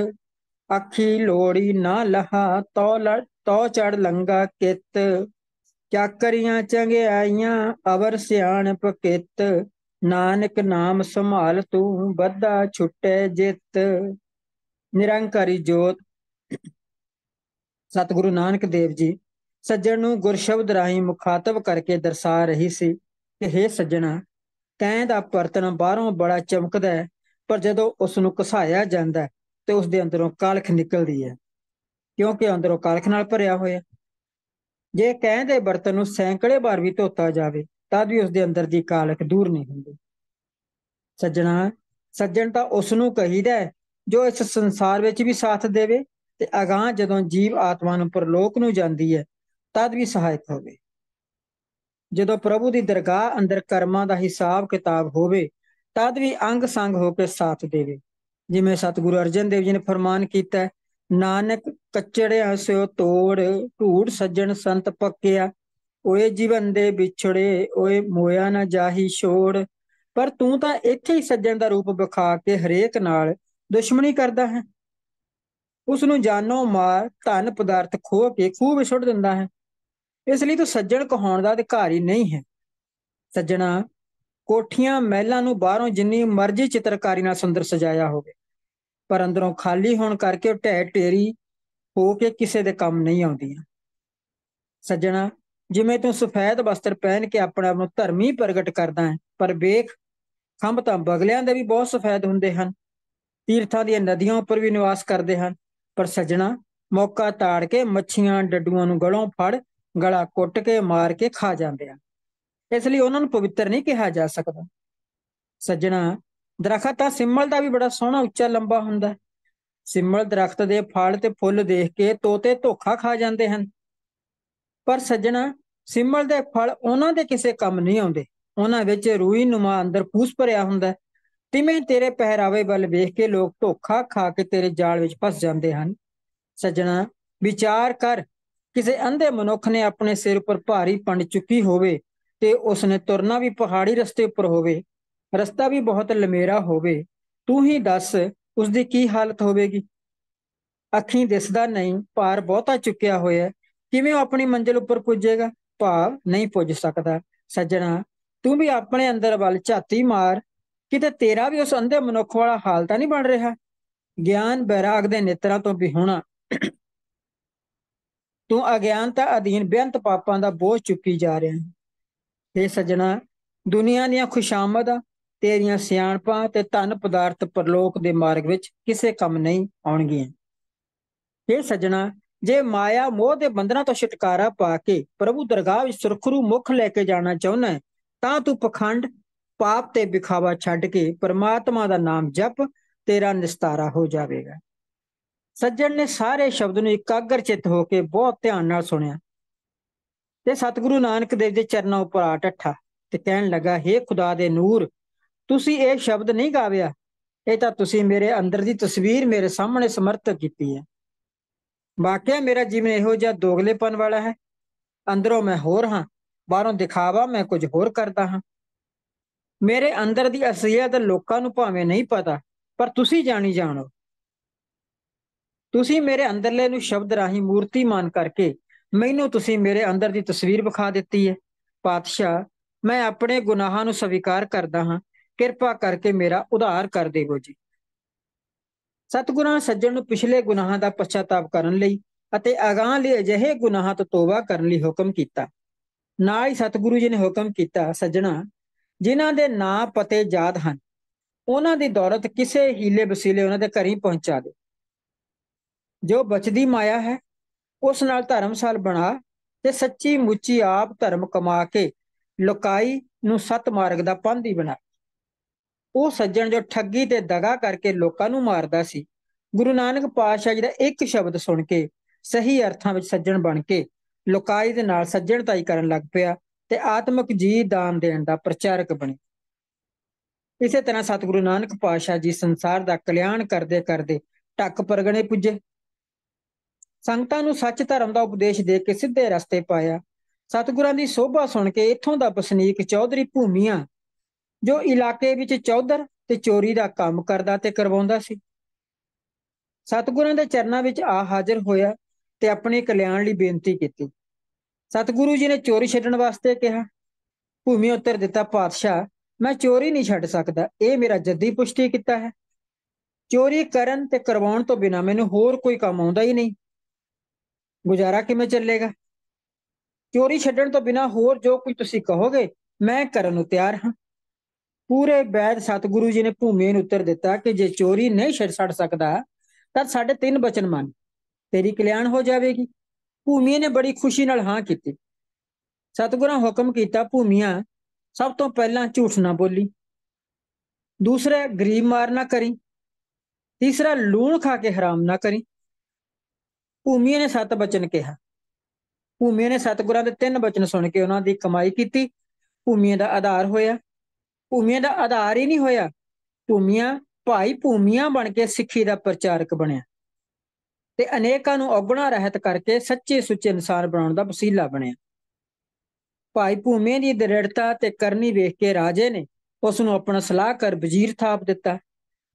ਅੱਖੀ ਲੋੜੀ ਨਾ ਲਹਾ ਤੋ ਲੜ ਤੋ ਚੜ ਲੰਗਾ ਕਿਤ ਚਾਕਰੀਆਂ ਚੰਗਿਆਈਆਂ ਅਵਰ ਸਿਆਣ ਪਕਿੱਤ ਨਾਨਕ ਨਾਮ ਸੰਭਾਲ ਤੂੰ ਬੱਧਾ ਛੁੱਟੇ ਜਿੱਤ ਨਿਰੰਕਾਰੀ ਜੋਤ ਸਤਿਗੁਰੂ ਨਾਨਕ ਦੇਵ ਜੀ ਸੱਜਣ ਨੂੰ ਗੁਰਸ਼ਬਦ ਰਾਹੀਂ ਮੁਖਾਤਬ ਕਰਕੇ ਦਰਸਾ ਰਹੀ ਸੀ ਕਿ हे ਸੱਜਣਾ ਤੈਂ ਦਾ ਪਰਤਨ ਬਾਹਰੋਂ ਬੜਾ ਚਮਕਦਾ ਹੈ ਪਰ ਜਦੋਂ ਉਸ ਨੂੰ ਘਸਾਇਆ ਜਾਂਦਾ ਤੇ ਉਸ ਦੇ ਅੰਦਰੋਂ ਕਾਲਖ ਨਿਕਲਦੀ ਹੈ ਕਿਉਂਕਿ ਅੰਦਰੋਂ ਕਾਲਖ ਨਾਲ ਭਰਿਆ ਹੋਇਆ ਜੇ ਕਹਿੰਦੇ ਦੇ ਬਰਤਨ ਨੂੰ ਸੈਂਕੜੇ ਵਾਰ ਵੀ ਧੋਤਾ ਜਾਵੇ ਤਦ ਵੀ ਉਸ ਦੇ ਅੰਦਰ ਦੀ ਕਾਲਕ ਦੂਰ ਨਹੀਂ ਹੁੰਦੀ ਸੱਜਣਾ ਸੱਜਣ ਤਾਂ ਉਸ ਨੂੰ ਕਹੀਦਾ ਜੋ ਇਸ ਸੰਸਾਰ ਵਿੱਚ ਵੀ ਸਾਥ ਦੇਵੇ ਤੇ ਅਗਾਹ ਜਦੋਂ ਜੀਵ ਆਤਮਾ ਨੂੰ ਪਰਲੋਕ ਨੂੰ ਜਾਂਦੀ ਹੈ ਤਦ ਵੀ ਸਹਾਇਕ ਹੋਵੇ ਜਦੋਂ ਪ੍ਰਭੂ ਦੀ ਦਰਗਾਹ ਅੰਦਰ ਕਰਮਾਂ ਦਾ ਹਿਸਾਬ ਕਿਤਾਬ ਹੋਵੇ ਤਦ ਵੀ ਅੰਗ ਸੰਗ ਹੋ ਕੇ ਸਾਥ ਦੇਵੇ ਜਿਵੇਂ ਸਤਿਗੁਰੂ ਅਰਜਨ ਦੇਵ ਜੀ ਨੇ ਫਰਮਾਨ ਕੀਤਾ ਨਾਨਕ ਕਚੜਿਆ ਸਿਓ ਤੋੜ ਢੂੜ ਸੱਜਣ ਸੰਤ ਪੱਕਿਆ ਓਏ ਜੀਵਨ ਦੇ ਵਿਛੜੇ ਓਏ ਮੋਇਆ ਨਾ ਜਾਹੀ ਛੋੜ ਪਰ ਤੂੰ ਤਾਂ ਇੱਥੇ ਹੀ ਸੱਜਣ ਦਾ ਰੂਪ ਵਿਖਾ ਕੇ ਹਰੇਕ ਨਾਲ ਦੁਸ਼ਮਣੀ ਕਰਦਾ ਹੈ ਉਸ ਨੂੰ ਜਾਨੋ ਮਾਰ ਧਨ ਪਦਾਰਥ ਖੋ ਕੇ ਖੂਬ ਛੁੱਟ ਦਿੰਦਾ ਹੈ ਇਸ ਲਈ ਤੂੰ ਸੱਜਣ ਕਹਾਉਣ ਦਾ ਅਧਿਕਾਰੀ ਨਹੀਂ ਹੈ ਸੱਜਣਾ ਕੋਠੀਆਂ ਮਹਿਲਾਂ ਨੂੰ ਬਾਹਰੋਂ ਜਿੰਨੀ ਮਰਜ਼ੀ ਚਿੱਤਰਕਾਰੀ ਨਾਲ ਸੁੰਦਰ ਸਜਾਇਆ ਹੋਵੇ ਪਰ ਅੰਦਰੋਂ ਖਾਲੀ ਹੋਣ ਕਰਕੇ ਢਹਿ ਢੇਰੀ ਹੋ ਕੇ ਕਿਸੇ ਦੇ ਕੰਮ ਨਹੀਂ ਆਉਂਦੀਆਂ ਸੱਜਣਾ ਜਿਵੇਂ ਤੂੰ ਸਫੈਦ ਬਸਤਰ ਪਹਿਨ ਕੇ ਆਪਣੇ ਆਪ ਨੂੰ ਧਰਮੀ ਪ੍ਰਗਟ ਕਰਦਾ ਹੈ ਪਰ ਵੇਖ ਖੰਭ ਤਾਂ ਬਗਲਿਆਂ ਦੇ ਵੀ ਬਹੁਤ ਸਫੈਦ ਹੁੰਦੇ ਹਨ ਤੀਰਥਾਂ ਦੀਆਂ ਨਦੀਆਂ ਉੱਪਰ ਵੀ ਨਿਵਾਸ ਕਰਦੇ ਹਨ ਪਰ ਸੱਜਣਾ ਮੌਕਾ ਤਾੜ ਕੇ ਮੱਛੀਆਂ ਡੱਡੂਆਂ ਨੂੰ ਗਲੋਂ ਫੜ ਗਲਾ ਕੁੱਟ ਕੇ ਮਾਰ ਕੇ ਖਾ ਜਾਂਦੇ ਆ ਇਸ ਲਈ ਉਹਨਾਂ ਨੂੰ ਪਵਿੱਤਰ ਨਹੀਂ ਕਿਹਾ ਜਾ ਸਕਦਾ ਸੱਜਣਾ ਦਰਖਤ ਆ ਸਿੰਮਲ ਦਾ ਵੀ ਬੜਾ ਸੋਹਣਾ ਉੱਚਾ ਲੰਬਾ ਹੁੰਦਾ ਸਿੰਮਲ ਦਰਖਤ ਦੇ ਫਲ ਤੇ ਫੁੱਲ ਦੇਖ ਕੇ ਤੋਤੇ ਧੋਖਾ ਖਾ ਜਾਂਦੇ ਹਨ ਪਰ ਸੱਜਣਾ ਸਿੰਮਲ ਦੇ ਫਲ ਉਹਨਾਂ ਦੇ ਕਿਸੇ ਕੰਮ ਨਹੀਂ ਆਉਂਦੇ ਉਹਨਾਂ ਵਿੱਚ ਰੂਈ ਨੁਮਾ ਅੰਦਰ ਫੂਸ ਭਰਿਆ ਹੁੰਦਾ ਤਿਵੇਂ ਤੇਰੇ ਪਹਿਰਾਵੇ ਵੱਲ ਵੇਖ ਕੇ ਲੋਕ ਧੋਖਾ ਖਾ ਕੇ ਤੇਰੇ ਜਾਲ ਵਿੱਚ ਫਸ ਜਾਂਦੇ ਹਨ ਸੱਜਣਾ ਵਿਚਾਰ ਕਰ ਕਿਸੇ ਅੰਧੇ ਮਨੁੱਖ ਨੇ ਆਪਣੇ ਸਿਰ ਉੱਪਰ ਭਾਰੀ ਪੰਡ ਚੁੱਕੀ ਹੋਵੇ ਤੇ ਉਸਨੇ ਤੁਰਨਾ ਵੀ ਪਹਾੜੀ ਰਸਤੇ ਉੱਪਰ ਹੋਵੇ ਰਸਤਾ ਵੀ ਬਹੁਤ ਲਮੇਰਾ ਹੋਵੇ ਤੂੰ ਹੀ ਦੱਸ ਉਸ ਦੀ ਕੀ ਹਾਲਤ ਹੋਵੇਗੀ ਅੱਖੀਂ ਦਿਸਦਾ ਨਹੀਂ ਪਾਰ ਬਹੁਤਾ ਚੁੱਕਿਆ ਹੋਇਆ ਕਿਵੇਂ ਉਹ ਆਪਣੀ ਮੰਜ਼ਿਲ ਉੱਪਰ ਪੁੱਜੇਗਾ ਭਾਵ ਨਹੀਂ ਪੁੱਜ ਸਕਦਾ ਸੱਜਣਾ ਤੂੰ ਵੀ ਆਪਣੇ ਅੰਦਰ ਵੱਲ ਝਾਤੀ ਮਾਰ ਕਿਤੇ ਤੇਰਾ ਵੀ ਉਸ ਅੰਧੇ ਮਨੁੱਖ ਵਾਲਾ ਹਾਲ ਤਾਂ ਨਹੀਂ ਬਣ ਰਿਹਾ ਗਿਆਨ ਬੈਰਾਗ ਦੇ ਨੇਤਰਾਂ ਤੋਂ ਵੀ ਹੋਣਾ ਤੂੰ ਅਗਿਆਨਤਾ ਅਧੀਨ ਬੇਅੰਤ ਪਾਪਾਂ ਦਾ ਬੋਝ ਚੁੱਕੀ ਜਾ ਰਿਹਾ ਹੈ ਇਹ ਸੱਜਣਾ ਦੁਨੀਆ ਦੀਆਂ ਖੁਸ਼ਾਮਦਾਂ ਤੇਰੀਆਂ ਸਿਆਣਪਾਂ ਤੇ ਧਨ ਪਦਾਰਥ ਪਰਲੋਕ ਦੇ ਮਾਰਗ ਵਿੱਚ ਕਿਸੇ ਕੰਮ ਨਹੀਂ ਆਉਣਗੀਆਂ ਇਹ ਸੱਜਣਾ ਜੇ ਮਾਇਆ ਮੋਹ ਦੇ ਬੰਧਨਾਂ ਤੋਂ ਛੁਟਕਾਰਾ ਪਾ ਕੇ ਪ੍ਰਭੂ ਦਰਗਾਹ ਵਿੱਚ ਸੁਰਖਰੂ ਮੁਖ ਲੈ ਕੇ ਜਾਣਾ ਚਾਹੁੰਦਾ ਤਾਂ ਤੂੰ ਪਖੰਡ ਪਾਪ ਤੇ ਵਿਖਾਵਾ ਛੱਡ ਕੇ ਪਰਮਾਤਮਾ ਦਾ ਨਾਮ ਜਪ ਤੇਰਾ ਨਿਸਤਾਰਾ ਹੋ ਜਾਵੇਗਾ ਸੱਜਣ ਨੇ ਸਾਰੇ ਸ਼ਬਦ ਨੂੰ ਇਕਾਗਰ ਚਿੱਤ ਹੋ ਕੇ ਬਹੁਤ ਧਿਆਨ ਨਾਲ ਸੁਣਿਆ ਤੇ ਸਤਿਗੁਰੂ ਨਾਨਕ ਦੇਵ ਦੇ ਚਰਨਾਂ ਉੱਪਰ ਆ ਟੱਠਾ ਤੇ ਕਹਿਣ ਲੱਗਾ हे ਖੁਦਾ ਦੇ ਨੂਰ ਤੁਸੀਂ ਇਹ ਸ਼ਬਦ ਨਹੀਂ ਗਾਵਿਆ ਇਹ ਤਾਂ ਤੁਸੀਂ ਮੇਰੇ ਅੰਦਰ ਦੀ ਤਸਵੀਰ ਮੇਰੇ ਸਾਹਮਣੇ ਸਮਰਥ ਕੀਤੀ ਹੈ ਵਾਕਿਆ ਮੇਰਾ ਜੀਵਨ ਇਹੋ ਜਿਹਾ ਦੋਗਲੇਪਨ ਵਾਲਾ ਹੈ ਅੰਦਰੋਂ ਮੈਂ ਹੋਰ ਹਾਂ ਬਾਹਰੋਂ ਦਿਖਾਵਾ ਮੈਂ ਕੁਝ ਹੋਰ ਕਰਦਾ ਹਾਂ ਮੇਰੇ ਅੰਦਰ ਦੀ ਅਸਲੀਅਤ ਲੋਕਾਂ ਨੂੰ ਭਾਵੇਂ ਨਹੀਂ ਪਤਾ ਪਰ ਤੁਸੀਂ ਜਾਣੀ ਜਾਣੋ ਤੁਸੀਂ ਮੇਰੇ ਅੰਦਰਲੇ ਨੂੰ ਸ਼ਬਦ ਰਾਹੀਂ ਮੂਰਤੀਮਾਨ ਕਰਕੇ ਮੈਨੂੰ ਤੁਸੀਂ ਮੇਰੇ ਅੰਦਰ ਦੀ ਤਸਵੀਰ ਵਿਖਾ ਦਿੱਤੀ ਹੈ ਪਾਤਸ਼ਾਹ ਮੈਂ ਆਪਣੇ ਗੁਨਾਹਾਂ ਨੂੰ ਸਵੀਕਾਰ ਕਰਦਾ ਹਾਂ ਕਿਰਪਾ ਕਰਕੇ ਮੇਰਾ ਉਧਾਰ ਕਰ ਦੇਵੋ ਜੀ ਸਤਿਗੁਰਾਂ ਸੱਜਣ ਨੂੰ ਪਿਛਲੇ ਗੁਨਾਹਾਂ ਦਾ ਪਛਤਾਪ ਕਰਨ ਲਈ ਅਤੇ ਅਗਾਹ ਲਈ ਅਜਿਹੇ ਗੁਨਾਹਾਂ ਤੋਂ ਤੋਬਾ ਕਰਨ ਲਈ ਹੁਕਮ ਕੀਤਾ ਨਾ ਹੀ ਸਤਿਗੁਰੂ ਜੀ ਨੇ ਹੁਕਮ ਕੀਤਾ ਸੱਜਣਾ ਜਿਨ੍ਹਾਂ ਦੇ ਨਾਂ ਪਤੇ ਯਾਦ ਹਨ ਉਹਨਾਂ ਦੀ ਦੌਲਤ ਕਿਸੇ ਹੀਲੇ ਵਸੀਲੇ ਉਹਨਾਂ ਦੇ ਘਰੀ ਪਹੁੰਚਾ ਦੇ ਜੋ ਬਚਦੀ ਮਾਇਆ ਹੈ ਉਸ ਨਾਲ ਧਰਮਸਾਲ ਬਣਾ ਤੇ ਸੱਚੀ ਮੁੱਚੀ ਆਪ ਧਰਮ ਕਮਾ ਕੇ ਲੋਕਾਈ ਨੂੰ ਸਤ ਮਾਰਗ ਦਾ ਪੰਧ ਹੀ ਬਣਾ ਉਹ ਸੱਜਣ ਜੋ ਠੱਗੀ ਤੇ ਦਗਾ ਕਰਕੇ ਲੋਕਾਂ ਨੂੰ ਮਾਰਦਾ ਸੀ ਗੁਰੂ ਨਾਨਕ ਪਾਤਸ਼ਾਹ ਜੀ ਦਾ ਇੱਕ ਸ਼ਬਦ ਸੁਣ ਕੇ ਸਹੀ ਅਰਥਾਂ ਵਿੱਚ ਸੱਜਣ ਬਣ ਕੇ ਲੋਕਾਈ ਦੇ ਨਾਲ ਸੱਜਣਤਾਈ ਕਰਨ ਲੱਗ ਪਿਆ ਤੇ ਆਤਮਿਕ ਜੀ ਦਾਨ ਦੇਣ ਦਾ ਪ੍ਰਚਾਰਕ ਬਣੇ ਇਸੇ ਤਰ੍ਹਾਂ ਸਤਿਗੁਰੂ ਨਾਨਕ ਪਾਤਸ਼ਾਹ ਜੀ ਸੰਸਾਰ ਦਾ ਕਲਿਆਣ ਕਰਦੇ ਕਰਦੇ ਟੱਕ ਪਰਗਣੇ ਪੁੱਜੇ ਸੰਗਤਾਂ ਨੂੰ ਸੱਚ ਧਰਮ ਦਾ ਉਪਦੇਸ਼ ਦੇ ਕੇ ਸਿੱਧੇ ਰਸਤੇ ਪਾਇਆ ਸਤਿਗੁਰਾਂ ਦੀ ਸੋਭਾ ਸੁਣ ਕੇ ਇੱਥੋਂ ਦਾ ਬਸਨੀਕ ਚੌਧਰੀ ਭੂਮੀਆਂ ਜੋ ਇਲਾਕੇ ਵਿੱਚ ਚੌਧਰ ਤੇ ਚੋਰੀ ਦਾ ਕੰਮ ਕਰਦਾ ਤੇ ਕਰਵਾਉਂਦਾ ਸੀ ਸਤਗੁਰਾਂ ਦੇ ਚਰਨਾਂ ਵਿੱਚ ਆ ਹਾਜ਼ਰ ਹੋਇਆ ਤੇ ਆਪਣੇ ਕਲਿਆਣ ਲਈ ਬੇਨਤੀ ਕੀਤੀ ਸਤਗੁਰੂ ਜੀ ਨੇ ਚੋਰੀ ਛੱਡਣ ਵਾਸਤੇ ਕਿਹਾ ਭੂਮੀ ਉੱਤਰ ਦਿੱਤਾ ਪਾਤਸ਼ਾਹ ਮੈਂ ਚੋਰੀ ਨਹੀਂ ਛੱਡ ਸਕਦਾ ਇਹ ਮੇਰਾ ਜੱਦੀ ਪੁਸ਼ਟੀ ਕੀਤਾ ਹੈ ਚੋਰੀ ਕਰਨ ਤੇ ਕਰਵਾਉਣ ਤੋਂ ਬਿਨਾ ਮੈਨੂੰ ਹੋਰ ਕੋਈ ਕੰਮ ਆਉਂਦਾ ਹੀ ਨਹੀਂ ਗੁਜ਼ਾਰਾ ਕਿਵੇਂ ਚੱਲੇਗਾ ਚੋਰੀ ਛੱਡਣ ਤੋਂ ਬਿਨਾ ਹੋਰ ਜੋ ਕੁਝ ਤੁਸੀਂ ਕਹੋਗੇ ਮੈਂ ਕਰਨ ਨੂੰ ਤਿਆਰ ਹਾਂ ਪੂਰੇ ਬੈਦ ਸਤਿਗੁਰੂ ਜੀ ਨੇ ਭੂਮੀ ਨੂੰ ਉੱਤਰ ਦਿੱਤਾ ਕਿ ਜੇ ਚੋਰੀ ਨਹੀਂ ਛੱਡ ਛੱਡ ਸਕਦਾ ਤਾਂ ਸਾਡੇ ਤਿੰਨ ਬਚਨ ਮੰਨ ਤੇਰੀ ਕਲਿਆਣ ਹੋ ਜਾਵੇਗੀ ਭੂਮੀ ਨੇ ਬੜੀ ਖੁਸ਼ੀ ਨਾਲ ਹਾਂ ਕੀਤੀ ਸਤਿਗੁਰਾਂ ਹੁਕਮ ਕੀਤਾ ਭੂਮੀਆਂ ਸਭ ਤੋਂ ਪਹਿਲਾਂ ਝੂਠ ਨਾ ਬੋਲੀ ਦੂਸਰਾ ਗਰੀਬ ਮਾਰ ਨਾ ਕਰੀ ਤੀਸਰਾ ਲੂਣ ਖਾ ਕੇ ਹਰਾਮ ਨਾ ਕਰੀ ਭੂਮੀ ਨੇ ਸਤ ਬਚਨ ਕਿਹਾ ਭੂਮੀ ਨੇ ਸਤਗੁਰਾਂ ਦੇ ਤਿੰਨ ਬਚਨ ਸੁਣ ਕੇ ਉਹਨਾਂ ਦੀ ਕਮਾਈ ਕੀਤੀ ਭੂਮੀ ਦਾ ਆਧਾਰ ਹੋਇਆ ਭੂਮੀਆਂ ਦਾ ਆਧਾਰ ਹੀ ਨਹੀਂ ਹੋਇਆ ਭੂਮੀਆਂ ਭਾਈ ਭੂਮੀਆਂ ਬਣ ਕੇ ਸਿੱਖੀ ਦਾ ਪ੍ਰਚਾਰਕ ਬਣਿਆ ਤੇ ਅਨੇਕਾਂ ਨੂੰ ਔਗਣਾ ਰਹਿਤ ਕਰਕੇ ਸੱਚੇ ਸੁੱਚੇ ਇਨਸਾਨ ਬਣਾਉਣ ਦਾ ਵਸੀਲਾ ਬਣਿਆ ਭਾਈ ਭੂਮੀ ਦੀ ਦ੍ਰਿੜਤਾ ਤੇ ਕਰਨੀ ਵੇਖ ਕੇ ਰਾਜੇ ਨੇ ਉਸ ਨੂੰ ਆਪਣਾ ਸਲਾਹਕਾਰ ਵਜ਼ੀਰ ਥਾਪ ਦਿੱਤਾ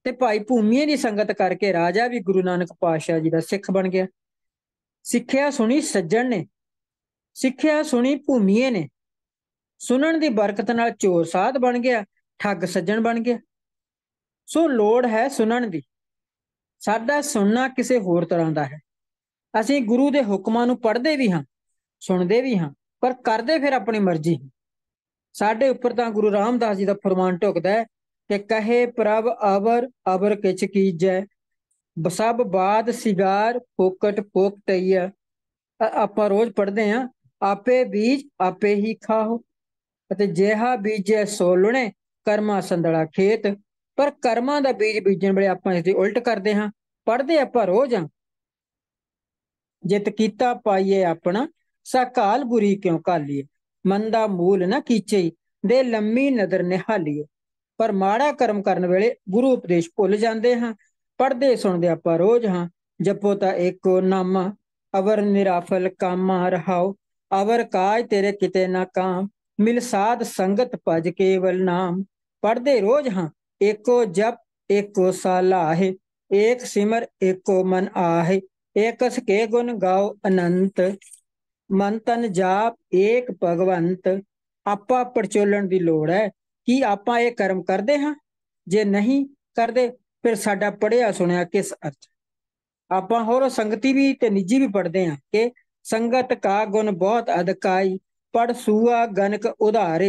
ਤੇ ਭਾਈ ਭੂਮੀ ਦੀ ਸੰਗਤ ਕਰਕੇ ਰਾਜਾ ਵੀ ਗੁਰੂ ਨਾਨਕ ਪਾਤਸ਼ਾਹ ਜੀ ਦਾ ਸਿੱਖ ਬਣ ਗਿਆ ਸਿੱਖਿਆ ਸੁਣੀ ਸੱਜਣ ਨੇ ਸਿੱਖਿਆ ਸੁਣੀ ਭੂਮੀਏ ਨੇ ਸੁਣਨ ਦੀ ਬਰਕਤ ਨਾਲ ਚੋਰ ਸਾਧ ਬਣ ਗਿਆ ਠੱਗ ਸੱਜਣ ਬਣ ਗਿਆ ਸੋ ਲੋੜ ਹੈ ਸੁਣਨ ਦੀ ਸਾਡਾ ਸੁਣਨਾ ਕਿਸੇ ਹੋਰ ਤਰ੍ਹਾਂ ਦਾ ਹੈ ਅਸੀਂ ਗੁਰੂ ਦੇ ਹੁਕਮਾਂ ਨੂੰ ਪੜ੍ਹਦੇ ਵੀ ਹਾਂ ਸੁਣਦੇ ਵੀ ਹਾਂ ਪਰ ਕਰਦੇ ਫਿਰ ਆਪਣੀ ਮਰਜ਼ੀ ਸਾਡੇ ਉੱਪਰ ਤਾਂ ਗੁਰੂ ਰਾਮਦਾਸ ਜੀ ਦਾ ਫਰਮਾਨ ਟੁਕਦਾ ਹੈ ਕਿ ਕਹੇ ਪ੍ਰਭ ਅਵਰ ਅਵਰ ਕਿਛ ਕੀਜੈ ਸਭ ਬਾਦ ਸਿਗਾਰ ਫੋਕਟ ਫੋਕ ਤਈਆ ਆਪਾਂ ਰੋਜ਼ ਪੜ੍ਹਦੇ ਆ ਆਪੇ ਬੀਜ ਆਪੇ ਹੀ ਖਾਓ ਅਤੇ ਜਿਹਾ ਬੀਜੇ ਸੋਲਣੇ ਕਰਮਾ ਸੰਦੜਾ ਖੇਤ ਪਰ ਕਰਮਾਂ ਦਾ ਬੀਜ ਬੀਜਣ ਵੇਲੇ ਆਪਾਂ ਇਸ ਦੀ ਉਲਟ ਕਰਦੇ ਹਾਂ ਪੜਦੇ ਆਪਾਂ ਰੋਜ਼ ਜਿਤ ਕੀਤਾ ਪਾਈਏ ਆਪਣਾ ਸਕਾਲ ਬੁਰੀ ਕਿਉਂ ਕਾਲੀਏ ਦਾ ਮੂਲ ਨਾ ਕੀਚੇ ਦੇ ਲੰਮੀ ਨਦਰ ਨਿਹਾਲੀਏ ਪਰ ਮਾੜਾ ਕਰਮ ਕਰਨ ਵੇਲੇ ਗੁਰੂ ਉਪਦੇਸ਼ ਭੁੱਲ ਜਾਂਦੇ ਹਾਂ ਪੜਦੇ ਸੁਣਦੇ ਆਪਾਂ ਰੋਜ਼ ਹਾਂ ਜਪੋ ਤਾਂ ਇੱਕੋ ਨਾਮ ਅਵਰ ਨਿਰਾਫਲ ਕਾਮ ਰਹਾਓ ਅਵਰ ਕਾਜ ਤੇਰੇ ਕਿਤੇ ਨਾ ਕਾਮ ਮਿਲ ਸਾਧ ਸੰਗਤ ਭਜ ਕੇਵਲ ਨਾਮ ਪੜਦੇ ਰੋਜ਼ ਹਾਂ ਏਕੋ ਜਪ ਏਕੋ ਸਲਾਹੇ ਏਕ ਸਿਮਰ ਏਕੋ ਮਨ ਆਹੇ ਏਕਸ ਕੇ ਗੁਣ ਗਾਓ ਅਨੰਤ ਮਨ ਤਨ ਜਾਪ ਏਕ ਭਗਵੰਤ ਆਪਾ ਪਰਚੋਲਣ ਦੀ ਲੋੜ ਹੈ ਕਿ ਆਪਾਂ ਇਹ ਕਰਮ ਕਰਦੇ ਹਾਂ ਜੇ ਨਹੀਂ ਕਰਦੇ ਫਿਰ ਸਾਡਾ ਪੜਿਆ ਸੁਣਿਆ ਕਿਸ ਅਰਥ ਆਪਾਂ ਹੋਰ ਸੰਗਤੀ ਵੀ ਤੇ ਨਿੱਜੀ ਵੀ ਪੜਦੇ ਹਾਂ ਕਿ ਸੰਗਤ ਕਾ ਗੁਣ ਬਹੁਤ ਅਦਕਾਈ ਪੜ ਸੂਆ ਗਨਕ ਉਧਾਰੇ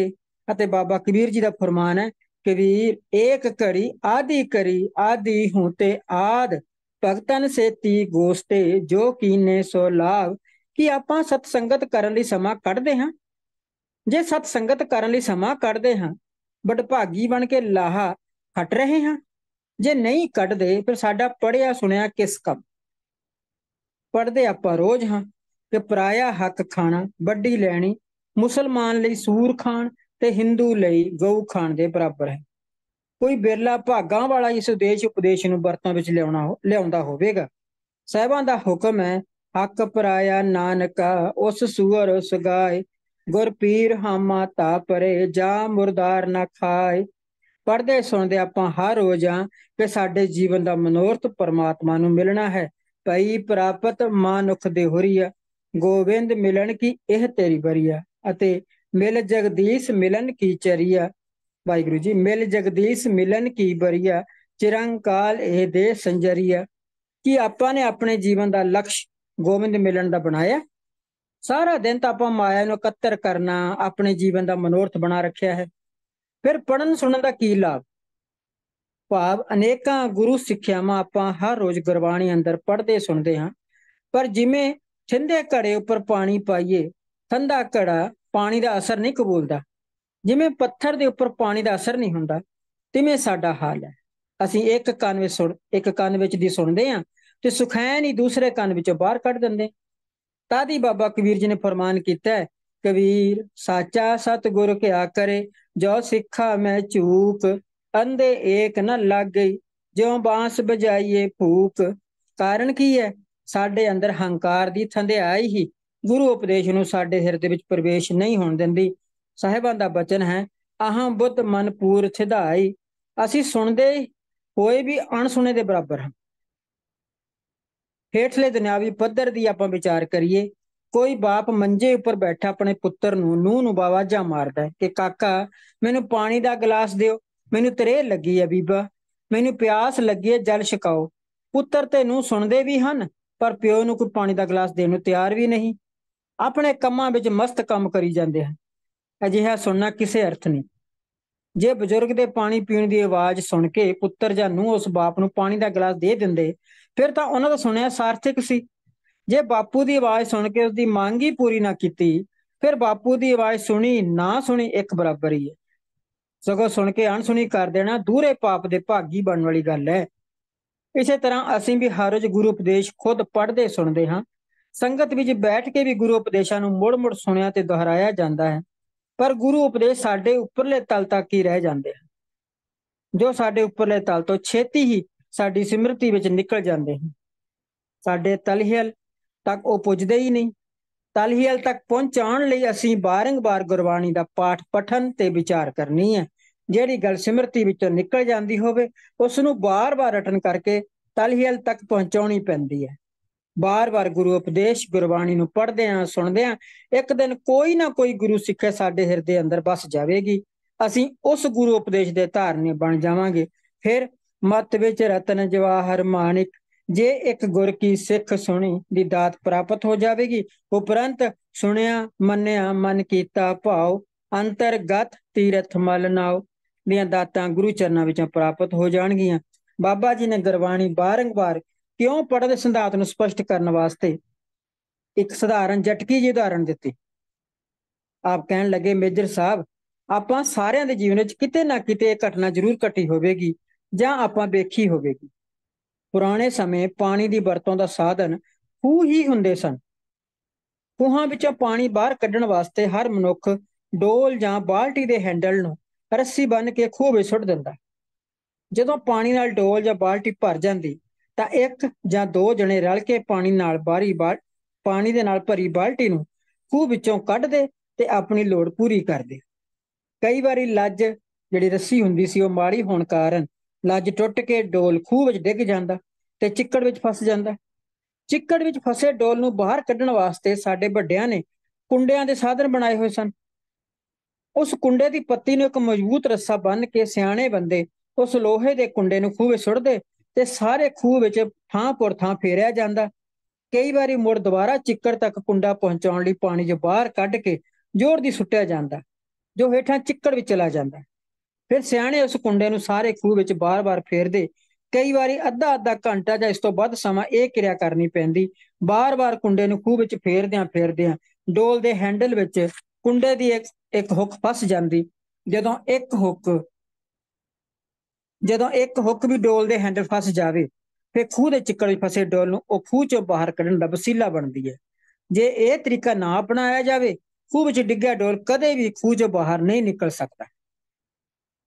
ਅਤੇ ਬਾਬਾ ਕਬੀਰ ਜੀ ਦਾ ਫਰਮਾਨ ਹੈ ਕਬੀਰ ਇੱਕ ਕਰੀ ਆਦੀ ਕਰੀ ਆਦੀ ਹੂੰ ਤੇ ਆਦ ਭਗਤਨ ਸੇਤੀ ਗੋਸਤੇ ਜੋ ਕੀਨੇ ਸੋ ਲਾਭ ਕਿ ਆਪਾਂ ਸਤ ਸੰਗਤ ਕਰਨ ਲਈ ਸਮਾਂ ਕੱਢਦੇ ਹਾਂ ਜੇ ਸਤ ਸੰਗਤ ਕਰਨ ਲਈ ਸਮਾਂ ਕੱਢਦੇ ਹਾਂ ਬਟ ਭਾਗੀ ਬਣ ਕੇ ਲਾਹਾ ਖਟ ਰਹੇ ਹਾਂ ਜੇ ਨਹੀਂ ਕੱਢਦੇ ਫਿਰ ਸਾਡਾ ਪੜਿਆ ਸੁਣਿਆ ਕਿਸ ਕੰਮ ਪੜਦੇ ਆਪਾਂ ਰੋਜ਼ ਹਾਂ ਕਿ ਪਰਾਇਆ ਹੱਕ ਖਾਣਾ ਵੱਡੀ ਲੈਣੀ ਮੁਸਲਮਾਨ ਲਈ ਸੂਰ ਖਾਣ ਤੇ ਹਿੰਦੂ ਲਈ ਗਊ ਖਾਣ ਦੇ ਬਰਾਬਰ ਹੈ ਕੋਈ ਬਿਰਲਾ ਭਾਗਾਂ ਵਾਲਾ ਇਸ ਉਦੇਸ਼ ਉਪਦੇਸ਼ ਨੂੰ ਵਰਤੋਂ ਵਿੱਚ ਲਿਆਉਣਾ ਲਿਆਉਂਦਾ ਹੋਵੇਗਾ ਸਹਿਬਾਂ ਦਾ ਹੁਕਮ ਹੈ ਹੱਕ ਪਰਾਇਆ ਨਾਨਕਾ ਉਸ ਸੂਰ ਉਸ ਗਾਏ ਗੁਰ ਪੀਰ ਹਮਾ ਤਾ ਪਰੇ ਜਾ ਮੁਰਦਾਰ ਨਾ ਖਾਏ ਪਰਦੇ ਸੁਣਦੇ ਆਪਾਂ ਹਰ ਰੋਜ਼ ਆ ਕਿ ਸਾਡੇ ਜੀਵਨ ਦਾ ਮਨੋਰਥ ਪਰਮਾਤਮਾ ਨੂੰ ਮਿਲਣਾ ਹੈ ਪਈ ਪ੍ਰਾਪਤ ਮਾਨੁਖ ਦੇ ਹੋਰੀਆ ਗੋਵਿੰਦ ਮਿਲਣ ਕੀ ਇਹ ਤੇਰੀ ਬਰੀਆ ਅਤੇ ਮਿਲ ਜਗਦੀਸ਼ ਮਿਲਨ ਕੀ ਚਰੀਆ ਵਾਹਿਗੁਰੂ ਜੀ ਮਿਲ ਜਗਦੀਸ਼ ਮਿਲਨ ਕੀ ਬਰੀਆ ਚਿਰੰਕਾਲ ਇਹ ਦੇ ਸੰਜਰੀਆ ਕਿ ਆਪਾਂ ਨੇ ਆਪਣੇ ਜੀਵਨ ਦਾ ਲਕਸ਼ ਗੋਬਿੰਦ ਮਿਲਣ ਦਾ ਬਣਾਇਆ ਸਾਰਾ ਦਿਨ ਤਾਂ ਆਪਾਂ ਮਾਇਆ ਨੂੰ ਇਕੱਤਰ ਕਰਨਾ ਆਪਣੇ ਜੀਵਨ ਦਾ ਮਨੋਰਥ ਬਣਾ ਰੱਖਿਆ ਹੈ ਫਿਰ ਪੜਨ ਸੁਣਨ ਦਾ ਕੀ ਲਾਭ ਭਾਵ ਅਨੇਕਾਂ ਗੁਰੂ ਸਿੱਖਿਆਵਾਂ ਆਪਾਂ ਹਰ ਰੋਜ਼ ਗੁਰਬਾਣੀ ਅੰਦਰ ਪੜ੍ਹਦੇ ਸੁਣਦੇ ਹਾਂ ਪਰ ਜਿਵੇਂ ਠੰਡੇ ਘੜੇ ਉੱਪਰ ਪਾਣੀ ਪਾਈਏ ਠੰਡਾ ਕੜਾ ਪਾਣੀ ਦਾ ਅਸਰ ਨਹੀਂ ਕਬੂਲਦਾ ਜਿਵੇਂ ਪੱਥਰ ਦੇ ਉੱਪਰ ਪਾਣੀ ਦਾ ਅਸਰ ਨਹੀਂ ਹੁੰਦਾ ਤਿਵੇਂ ਸਾਡਾ ਹਾਲ ਹੈ ਅਸੀਂ ਇੱਕ ਕੰਨ ਵਿੱਚ ਸੁਣ ਇੱਕ ਕੰਨ ਵਿੱਚ ਦੀ ਸੁਣਦੇ ਆ ਤੇ ਸੁਖੈਨ ਹੀ ਦੂਸਰੇ ਕੰਨ ਵਿੱਚੋਂ ਬਾਹਰ ਕੱਢ ਦਿੰਦੇ ਤਾਦੀ ਬਾਬਾ ਕਬੀਰ ਜੀ ਨੇ ਫਰਮਾਨ ਕੀਤਾ ਕਬੀਰ ਸਾਚਾ ਸਤਗੁਰ ਕਿਆ ਕਰੇ ਜੋ ਸਿੱਖਾ ਮੈਂ ਚੂਕ ਅੰਦੇ ਏਕ ਨ ਲੱਗ ਗਈ ਜਿਉ ਬਾਂਸ ਬਜਾਈਏ ਫੂਕ ਕਾਰਨ ਕੀ ਹੈ ਸਾਡੇ ਅੰਦਰ ਹੰਕਾਰ ਦੀ ਥੰਧਿਆਈ ਹੀ ਗੁਰੂ ਉਪਦੇਸ਼ ਨੂੰ ਸਾਡੇ ਹਿਰਦੇ ਵਿੱਚ ਪ੍ਰਵੇਸ਼ ਨਹੀਂ ਹੋਣ ਦਿੰਦੀ ਸਾਹਿਬਾਂ ਦਾ ਬਚਨ ਹੈ ਅਹੰ ਬੁੱਧ ਮਨ ਪੂਰ ਸਿਧਾਈ ਅਸੀਂ ਸੁਣਦੇ ਹੋਏ ਵੀ ਅਣਸੁਣੇ ਦੇ ਬਰਾਬਰ ਹਾਂ ਹੇਠਲੇ ਦੁਨਿਆਵੀ ਪੱਧਰ ਦੀ ਆਪਾਂ ਵਿਚਾਰ ਕਰੀਏ ਕੋਈ ਬਾਪ ਮੰਜੇ ਉੱਪਰ ਬੈਠਾ ਆਪਣੇ ਪੁੱਤਰ ਨੂੰ ਨੂੰ ਨੂੰ ਬਾਵਾਜਾ ਮਾਰਦਾ ਹੈ ਕਿ ਕਾਕਾ ਮੈਨੂੰ ਪਾਣੀ ਦਾ ਗਲਾਸ ਦਿਓ ਮੈਨੂੰ ਤਰੇ ਲੱਗੀ ਹੈ ਬੀਬਾ ਮੈਨੂੰ ਪਿਆਸ ਲੱਗੀ ਹੈ ਜਲ ਛਕਾਓ ਪੁੱਤਰ ਤੇ ਨੂੰ ਸੁਣਦੇ ਵੀ ਹਨ ਪਰ ਪਿਓ ਨੂੰ ਕੋਈ ਪਾਣੀ ਦਾ ਗਲਾਸ ਦੇਣ ਨੂੰ ਤਿਆਰ ਵੀ ਨਹੀਂ ਆਪਣੇ ਕੰਮਾਂ ਵਿੱਚ ਮਸਤ ਕੰਮ ਕਰੀ ਜਾਂਦੇ ਹਨ ਅਜਿਹਾ ਸੁਣਨਾ ਕਿਸੇ ਅਰਥ ਨਹੀਂ ਜੇ ਬਜ਼ੁਰਗ ਦੇ ਪਾਣੀ ਪੀਣ ਦੀ ਆਵਾਜ਼ ਸੁਣ ਕੇ ਪੁੱਤਰ ਜਾਂ ਨੂੰ ਉਸ ਬਾਪ ਨੂੰ ਪਾਣੀ ਦਾ ਗਲਾਸ ਦੇ ਦਿੰਦੇ ਫਿਰ ਤਾਂ ਉਹਨਾਂ ਦਾ ਸੁਣਿਆ ਸਾਰਥਕ ਸੀ ਜੇ ਬਾਪੂ ਦੀ ਆਵਾਜ਼ ਸੁਣ ਕੇ ਉਸ ਦੀ ਮੰਗ ਹੀ ਪੂਰੀ ਨਾ ਕੀਤੀ ਫਿਰ ਬਾਪੂ ਦੀ ਆਵਾਜ਼ ਸੁਣੀ ਨਾ ਸੁਣੀ ਇੱਕ ਬਰਾਬਰ ਹੀ ਹੈ ਸਗੋਂ ਸੁਣ ਕੇ ਅਣਸੁਣੀ ਕਰ ਦੇਣਾ ਦੂਰੇ ਪਾਪ ਦੇ ਭਾਗੀ ਬਣਨ ਵਾਲੀ ਗੱਲ ਹੈ ਇਸੇ ਤਰ੍ਹਾਂ ਅਸੀਂ ਵੀ ਹਰ ਰੋਜ਼ ਗੁਰੂ ਉਪਦੇਸ਼ ਖੁਦ ਪੜ੍ਹਦੇ ਸੁਣਦੇ ਹਾਂ ਸੰਗਤ ਵਿੱਚ ਬੈਠ ਕੇ ਵੀ ਗੁਰੂ ਉਪਦੇਸ਼ਾਂ ਨੂੰ ਮੁੜ-ਮੁੜ ਸੁਣਿਆ ਤੇ ਦੁਹਰਾਇਆ ਜਾਂਦਾ ਹੈ ਪਰ ਗੁਰੂ ਉਪਦੇਸ਼ ਸਾਡੇ ਉੱਪਰਲੇ ਤਲ ਤੱਕ ਹੀ ਰਹਿ ਜਾਂਦੇ ਹਨ ਜੋ ਸਾਡੇ ਉੱਪਰਲੇ ਤਲ ਤੋਂ ਛੇਤੀ ਹੀ ਸਾਡੀ ਸਿਮਰਤੀ ਵਿੱਚ ਨਿਕਲ ਜਾਂਦੇ ਹਨ ਸਾਡੇ ਤਲਹਿਲ ਤੱਕ ਉਹ ਪੁੱਜਦੇ ਹੀ ਨਹੀਂ ਤਲਹਿਲ ਤੱਕ ਪਹੁੰਚਾਉਣ ਲਈ ਅਸੀਂ ਬਾਰ ਗੁਰਬਾਣੀ ਦਾ ਪਾਠ ਪਠਨ ਤੇ ਵਿਚਾਰ ਕਰਨੀ ਹੈ ਜਿਹੜੀ ਗੱਲ ਸਿਮਰਤੀ ਵਿੱਚੋਂ ਨਿਕਲ ਜਾਂਦੀ ਹੋਵੇ ਉਸ ਨੂੰ ਬਾਰ-ਬਾਰ ਰਟਨ ਕਰਕੇ ਤਲਹਿਲ ਤੱਕ ਪਹੁੰਚਾਉਣੀ ਪੈਂਦੀ ਹੈ ਬਾਰ-ਬਾਰ ਗੁਰੂ ਉਪਦੇਸ਼ ਗੁਰਬਾਣੀ ਨੂੰ ਪੜ੍ਹਦੇ ਆਂ ਸੁਣਦੇ ਆਂ ਇੱਕ ਦਿਨ ਕੋਈ ਨਾ ਕੋਈ ਗੁਰੂ ਸਿੱਖਿਆ ਸਾਡੇ ਹਿਰਦੇ ਅੰਦਰ ਬਸ ਜਾਵੇਗੀ ਅਸੀਂ ਉਸ ਗੁਰੂ ਉਪਦੇਸ਼ ਦੇ ਧਾਰਨੀ ਬਣ ਜਾਵਾਂਗੇ ਫਿਰ ਮਤ ਵਿੱਚ ਰਤਨ ਜਵਾਹਰ ਮਾਨਿਕ ਜੇ ਇੱਕ ਗੁਰ ਕੀ ਸਿੱਖ ਸੁਣੀ ਦੀ ਦਾਤ ਪ੍ਰਾਪਤ ਹੋ ਜਾਵੇਗੀ ਉਪਰੰਤ ਸੁਣਿਆ ਮੰਨਿਆ ਮਨ ਕੀਤਾ ਭਾਉ ਅੰਤਰਗਤ ਤੀਰਥ ਮਲ ਨਾਉ ਦੀਆਂ ਦਾਤਾਂ ਗੁਰੂ ਚਰਨਾਂ ਵਿੱਚੋਂ ਪ੍ਰਾਪਤ ਹੋ ਜਾਣਗੀਆਂ ਬਾਬਾ ਜੀ ਨੇ ਗੁਰਬਾਣੀ ਬਾਰੰਗਵਾਰ ਕਿਉਂ ਪੜ੍ਹ ਸਿਧਾਂਤ ਨੂੰ ਸਪਸ਼ਟ ਕਰਨ ਵਾਸਤੇ ਇੱਕ ਸਧਾਰਨ ਜਟਕੀ ਜਿਹੀ ਉਦਾਹਰਣ ਦਿੱਤੀ ਆਪ ਕਹਿਣ ਲੱਗੇ ਮੇਜਰ ਸਾਹਿਬ ਆਪਾਂ ਸਾਰਿਆਂ ਦੇ ਜੀਵਨ ਵਿੱਚ ਕਿਤੇ ਨਾ ਕਿਤੇ ਇਹ ਘਟਨਾ ਜ਼ਰੂਰ ਘਟੀ ਹੋਵੇਗੀ ਜਾਂ ਆਪਾਂ ਵੇਖੀ ਹੋਵੇਗੀ ਪੁਰਾਣੇ ਸਮੇਂ ਪਾਣੀ ਦੀ ਵਰਤੋਂ ਦਾ ਸਾਧਨ ਖੂਹ ਹੀ ਹੁੰਦੇ ਸਨ ਖੂਹਾਂ ਵਿੱਚੋਂ ਪਾਣੀ ਬਾਹਰ ਕੱਢਣ ਵਾਸਤੇ ਹਰ ਮਨੁੱਖ ਡੋਲ ਜਾਂ ਬਾਲਟੀ ਦੇ ਹੈਂਡਲ ਨੂੰ ਰੱਸੀ ਬੰਨ ਕੇ ਖੂਹ ਵਿੱਚ ਸੁੱਟ ਦਿੰਦਾ ਜਦੋਂ ਪਾਣੀ ਨਾਲ ਡੋਲ ਜਾਂ ਬਾਲਟੀ ਭਰ ਜਾਂਦੀ ਤਾਂ ਇੱਕ ਜਾਂ ਦੋ ਜਣੇ ਰਲ ਕੇ ਪਾਣੀ ਨਾਲ ਬਾਰੀ ਬਾਰ ਪਾਣੀ ਦੇ ਨਾਲ ਭਰੀ ਬਾਲਟੀ ਨੂੰ ਖੂਹ ਵਿੱਚੋਂ ਕੱਢ ਦੇ ਤੇ ਆਪਣੀ ਲੋੜ ਪੂਰੀ ਕਰ ਦੇ ਕਈ ਵਾਰੀ ਲੱਜ ਜਿਹੜੀ ਰੱਸੀ ਹੁੰਦੀ ਸੀ ਉਹ ਮਾੜੀ ਹੋਣ ਕਾਰਨ ਲੱਜ ਟੁੱਟ ਕੇ ਡੋਲ ਖੂਹ ਵਿੱਚ ਡਿੱਗ ਜਾਂਦਾ ਤੇ ਚਿੱਕੜ ਵਿੱਚ ਫਸ ਜਾਂਦਾ ਚਿੱਕੜ ਵਿੱਚ ਫਸੇ ਡੋਲ ਨੂੰ ਬਾਹਰ ਕੱਢਣ ਵਾਸਤੇ ਸਾਡੇ ਵੱਡਿਆਂ ਨੇ ਕੁੰਡਿਆਂ ਦੇ ਸਾਧਨ ਬਣਾਏ ਹੋਏ ਸਨ ਉਸ ਕੁੰਡੇ ਦੀ ਪੱਤੀ ਨੂੰ ਇੱਕ ਮਜ਼ਬੂਤ ਰੱਸਾ ਬੰਨ ਕੇ ਸਿਆਣੇ ਬੰਦੇ ਉਸ ਲੋਹੇ ਦੇ ਕੁੰਡੇ ਨੂੰ ਖੂਹ ਵਿੱਚ ਸੁੱਟਦੇ ਤੇ ਸਾਰੇ ਖੂਹ ਵਿੱਚ ਥਾਂ ਪੁਰ ਥਾਂ ਫੇਰਿਆ ਜਾਂਦਾ ਕਈ ਵਾਰੀ ਮੁੜ ਦੁਬਾਰਾ ਚਿੱਕੜ ਤੱਕ ਕੁੰਡਾ ਪਹੁੰਚਾਉਣ ਲਈ ਪਾਣੀ ਜੋ ਬਾਹਰ ਕੱਢ ਕੇ ਜ਼ੋਰ ਦੀ ਸੁੱਟਿਆ ਜਾਂਦਾ ਜੋ ਹੇਠਾਂ ਚਿੱਕੜ ਵਿੱਚ ਚਲਾ ਜਾਂਦਾ ਫਿਰ ਸਿਆਣੇ ਉਸ ਕੁੰਡੇ ਨੂੰ ਸਾਰੇ ਖੂਹ ਵਿੱਚ ਬਾਰ-ਬਾਰ ਫੇਰਦੇ ਕਈ ਵਾਰੀ ਅੱਧਾ ਅੱਧਾ ਘੰਟਾ ਜਾਂ ਇਸ ਤੋਂ ਵੱਧ ਸਮਾਂ ਇਹ ਕਿਰਿਆ ਕਰਨੀ ਪੈਂਦੀ ਬਾਰ-ਬਾਰ ਕੁੰਡੇ ਨੂੰ ਖੂਹ ਵਿੱਚ ਫੇਰਦਿਆਂ ਫੇਰਦਿਆਂ ਡੋਲ ਦੇ ਹੈਂਡਲ ਵਿੱਚ ਕੁੰਡੇ ਦੀ ਇੱਕ ਇੱਕ ਹੁੱਕ ਫਸ ਜਾਂਦੀ ਜਦੋਂ ਇੱਕ ਹੁੱਕ ਜਦੋਂ ਇੱਕ ਹੁੱਕ ਵੀ ਡੋਲ ਦੇ ਹੈਂਡਲ ਫਸ ਜਾਵੇ ਫੇ ਖੂਹ ਦੇ ਚਿੱਕੜ ਵਿੱਚ ਫਸੇ ਡੋਲ ਨੂੰ ਉਹ ਖੂਹ ਚੋਂ ਬਾਹਰ ਕੱਢਣ ਦਾ ਵਸੀਲਾ ਬਣਦੀ ਹੈ ਜੇ ਇਹ ਤਰੀਕਾ ਨਾ ਅਪਣਾਇਆ ਜਾਵੇ ਖੂਹ ਵਿੱਚ ਡਿੱਗਿਆ ਡੋਲ ਕਦੇ ਵੀ ਖੂਹ ਚੋਂ ਬਾਹਰ ਨਹੀਂ ਨਿਕਲ ਸਕਦਾ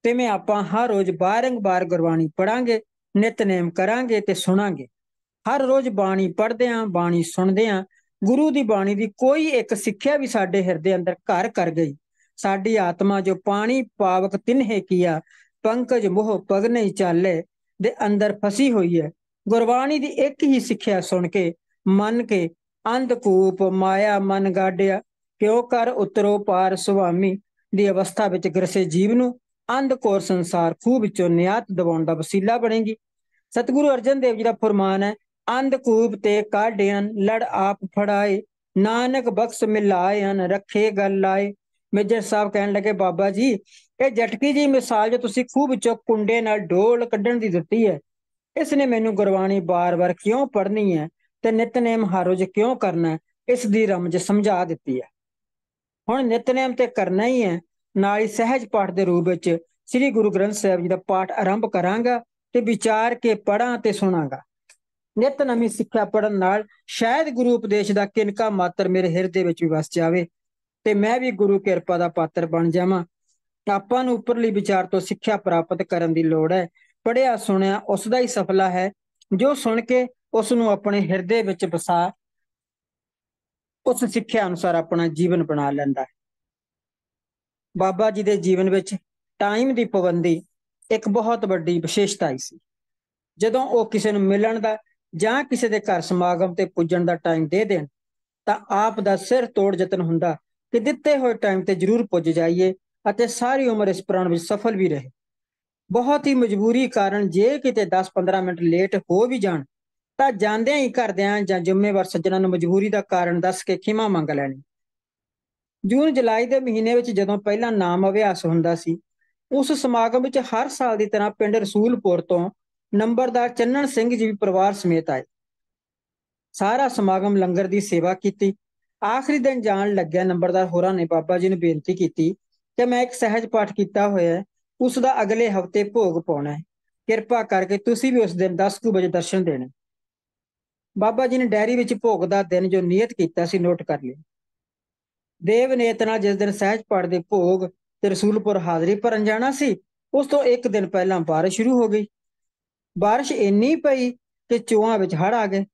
ਤੇ ਮੈਂ ਆਪਾਂ ਹਰ ਰੋਜ਼ ਬਾਰੰਗ ਬਾਰ ਗੁਰਬਾਣੀ ਪੜਾਂਗੇ ਨਿਤਨੇਮ ਕਰਾਂਗੇ ਤੇ ਸੁਣਾਂਗੇ ਹਰ ਰੋਜ਼ ਬਾਣੀ ਪੜਦੇ ਆਂ ਬਾਣੀ ਸੁਣਦੇ ਆਂ ਗੁਰੂ ਦੀ ਬਾਣੀ ਦੀ ਕੋਈ ਇੱਕ ਸਿੱਖਿਆ ਵੀ ਸਾਡੇ ਹਿਰਦੇ ਅੰਦਰ ਘਰ ਕਰ ਗਈ ਸਾਡੀ ਆਤਮਾ ਜੋ ਪਾਣੀ ਪਾਵਕ ਤਿਨਹੇ ਕੀਆ ਪੰਕਜ ਮੋਹ ਪਗ ਨਹੀਂ ਚਾਲੇ ਦੇ ਅੰਦਰ ਫਸੀ ਹੋਈ ਹੈ ਗੁਰਬਾਣੀ ਦੀ ਇੱਕ ਹੀ ਸਿੱਖਿਆ ਸੁਣ ਕੇ ਮੰਨ ਕੇ ਅੰਧਕੂਪ ਮਾਇਆ ਮਨ ਗਾੜਿਆ ਕਿਉ ਕਰ ਉਤਰੋ ਪਾਰ ਸੁਆਮੀ ਦੀ ਅਵਸਥਾ ਵਿੱਚ ਗਰਸੇ ਜੀਵ ਨੂੰ ਅੰਧਕੋਰ ਸੰਸਾਰ ਖੂਬ ਵਿੱਚੋਂ ਨਿਆਤ ਦਵਾਉਣ ਦਾ ਵਸੀਲਾ ਬਣੇਗੀ ਸਤਿਗੁਰੂ ਅਰਜਨ ਦੇਵ ਜੀ ਦਾ ਫਰਮਾਨ ਹੈ ਅੰਧਕੂਪ ਤੇ ਕਾਢਿਆਂ ਲੜ ਆਪ ਫੜਾਏ ਨਾਨਕ ਬਖਸ਼ ਮਿਲਾਇਨ ਰੱਖੇ ਗੱਲ ਆਏ ਮੇਜਰ ਸਾਹਿਬ ਕਹਿਣ ਲੱਗੇ ਬਾਬਾ ਜੀ ਇਹ ਜਟਕੀ ਜੀ ਮਿਸਾਲ ਜੇ ਤੁਸੀਂ ਖੂਬ ਵਿੱਚੋਂ ਕੁੰਡੇ ਨਾਲ ਢੋਲ ਕੱਢਣ ਦੀ ਦਿੱਤੀ ਹੈ ਇਸ ਨੇ ਮੈਨੂੰ ਗੁਰਬਾਣੀ ਬਾਰ-ਬਾਰ ਕਿਉਂ ਪੜ੍ਹਨੀ ਹੈ ਤੇ ਨਿਤਨੇਮ ਹਰ ਰੋਜ਼ ਕਿਉਂ ਕਰਨਾ ਇਸ ਦੀ ਰਮਜ ਸਮਝਾ ਦਿੱਤੀ ਹੈ ਹੁਣ ਨਿਤਨੇਮ ਤੇ ਕਰਨਾ ਹੀ ਹੈ ਨਾਲ ਹੀ ਸਹਿਜ ਪਾਠ ਦੇ ਰੂਪ ਵਿੱਚ ਸ੍ਰੀ ਗੁਰੂ ਗ੍ਰੰਥ ਸਾਹਿਬ ਜੀ ਦਾ ਪਾਠ ਆਰੰਭ ਕਰਾਂਗਾ ਤੇ ਵਿਚਾਰ ਕੇ ਪੜਾਂ ਤੇ ਸੁਣਾਗਾ ਨਿਤ ਨਵੀਂ ਸਿੱਖਿਆ ਪੜਨ ਨਾਲ ਸ਼ਾਇਦ ਗੁਰੂ ਉਪਦੇਸ਼ ਦਾ ਕਿਨਕਾ ਮਾਤਰ ਮੇਰੇ ਹਿਰਦੇ ਵਿੱਚ ਵੀ ਵਸ ਜਾਵੇ ਤੇ ਮੈਂ ਵੀ ਗੁਰੂ ਕਿਰਪਾ ਦਾ ਪਾਤਰ ਬਣ ਜਾਵਾਂ ਆਪਾਂ ਨੂੰ ਉੱਪਰਲੀ ਵਿਚਾਰ ਤੋਂ ਸਿੱਖਿਆ ਪ੍ਰਾਪਤ ਕਰਨ ਦੀ ਲੋੜ ਹੈ ਪੜਿਆ ਸੁਣਿਆ ਉਸ ਦਾ ਹੀ ਸਫਲਾ ਹੈ ਜੋ ਸੁਣ ਕੇ ਉਸ ਨੂੰ ਆਪਣੇ ਹਿਰਦੇ ਵਿੱਚ ਵਸਾ ਉਸ ਸਿੱਖਿਆ ਅਨੁਸਾਰ ਆਪਣਾ ਜੀਵਨ ਬਣਾ ਲੈਂਦਾ ਹੈ ਬਾਬਾ ਜੀ ਦੇ ਜੀਵਨ ਵਿੱਚ ਟਾਈਮ ਦੀ ਪਾਬੰਦੀ ਇੱਕ ਬਹੁਤ ਵੱਡੀ ਵਿਸ਼ੇਸ਼ਤਾ ਹੀ ਸੀ ਜਦੋਂ ਉਹ ਕਿਸੇ ਨੂੰ ਮਿਲਣ ਦਾ ਜਾਂ ਕਿਸੇ ਦੇ ਘਰ ਸਮਾਗਮ ਤੇ ਪੁੱਜਣ ਦਾ ਟਾਈਮ ਦੇ ਦੇਣ ਤਾਂ ਆਪ ਦਾ ਸਿਰ ਤੋੜ ਯਤਨ ਹੁੰਦਾ ਕਿ ਦਿੱਤੇ ਹੋਏ ਟਾਈਮ ਤੇ ਜ਼ਰੂਰ ਪੁੱਜ ਜਾਈਏ ਅਤੇ ਸਾਰੀ ਉਮਰ ਇਸ ਪ੍ਰਣ ਵਿੱਚ ਸਫਲ ਵੀ ਰਹੇ ਬਹੁਤ ਹੀ ਮਜਬੂਰੀ ਕਾਰਨ ਜੇ ਕਿਤੇ 10-15 ਮਿੰਟ ਲੇਟ ਹੋ ਵੀ ਜਾਣ ਤਾਂ ਜਾਂਦਿਆਂ ਹੀ ਕਰਦਿਆਂ ਜਾਂ ਜ਼ਿੰਮੇਵਾਰ ਸੱਜਣਾਂ ਨੂੰ ਮਜਬੂਰੀ ਦਾ ਕਾਰਨ ਦੱਸ ਕੇ ਖਿਮਾ ਮੰਗ ਲੈਣੀ ਜੂਨ ਜੁਲਾਈ ਦੇ ਮਹੀਨੇ ਵਿੱਚ ਜਦੋਂ ਪਹਿਲਾ ਨਾਮ ਅਭਿਆਸ ਹੁੰਦਾ ਸੀ ਉਸ ਸਮਾਗਮ ਵਿੱਚ ਹਰ ਸਾਲ ਦੀ ਤਰ੍ਹਾਂ ਪਿੰਡ ਰਸੂਲਪੁਰ ਤੋਂ ਨੰਬਰਦਾਰ ਚੰਨਣ ਸਿੰਘ ਜੀ ਵੀ ਪਰਿਵਾਰ ਸਮੇਤ ਆਏ ਸਾਰਾ ਸਮਾਗਮ ਲੰਗਰ ਦੀ ਸੇਵਾ ਕੀਤੀ ਆਖਰੀ ਦਿਨ ਜਾਣ ਲੱਗਿਆ ਨੰਬਰਦਾਰ ਹੋਰਾਂ ਨੇ ਬਾਬਾ ਜੀ ਨੂੰ ਬੇਨਤੀ ਕੀਤੀ ਤੇ ਮੈਂ ਇੱਕ ਸਹਿਜ ਪਾਠ ਕੀਤਾ ਹੋਇਆ ਹੈ ਉਸ ਦਾ ਅਗਲੇ ਹਫਤੇ ਭੋਗ ਪਾਉਣਾ ਹੈ ਕਿਰਪਾ ਕਰਕੇ ਤੁਸੀਂ ਵੀ ਉਸ ਦਿਨ 10 ਕੁ ਵਜੇ ਦਰਸ਼ਨ ਦੇਣਾ ਬਾਬਾ ਜੀ ਨੇ ਡਾਇਰੀ ਵਿੱਚ ਭੋਗ ਦਾ ਦਿਨ ਜੋ ਨਿਯਤ ਕੀਤਾ ਸੀ ਨੋਟ ਕਰ ਲਿਆ ਦੇਵ ਨੇਤਨਾ ਜਿਸ ਦਿਨ ਸਹਿਜ ਪਾਠ ਦੇ ਭੋਗ ਤੇ ਰਸੂਲਪੁਰ ਹਾਜ਼ਰੀ ਭਰਨ ਜਾਣਾ ਸੀ ਉਸ ਤੋਂ ਇੱਕ ਦਿਨ ਪਹਿਲਾਂ بارش ਸ਼ੁਰੂ ਹੋ ਗਈ بارش ਇੰਨੀ ਪਈ ਕਿ ਚੂਹਾਂ ਵਿੱਚ ਹੜ ਆ ਗਏ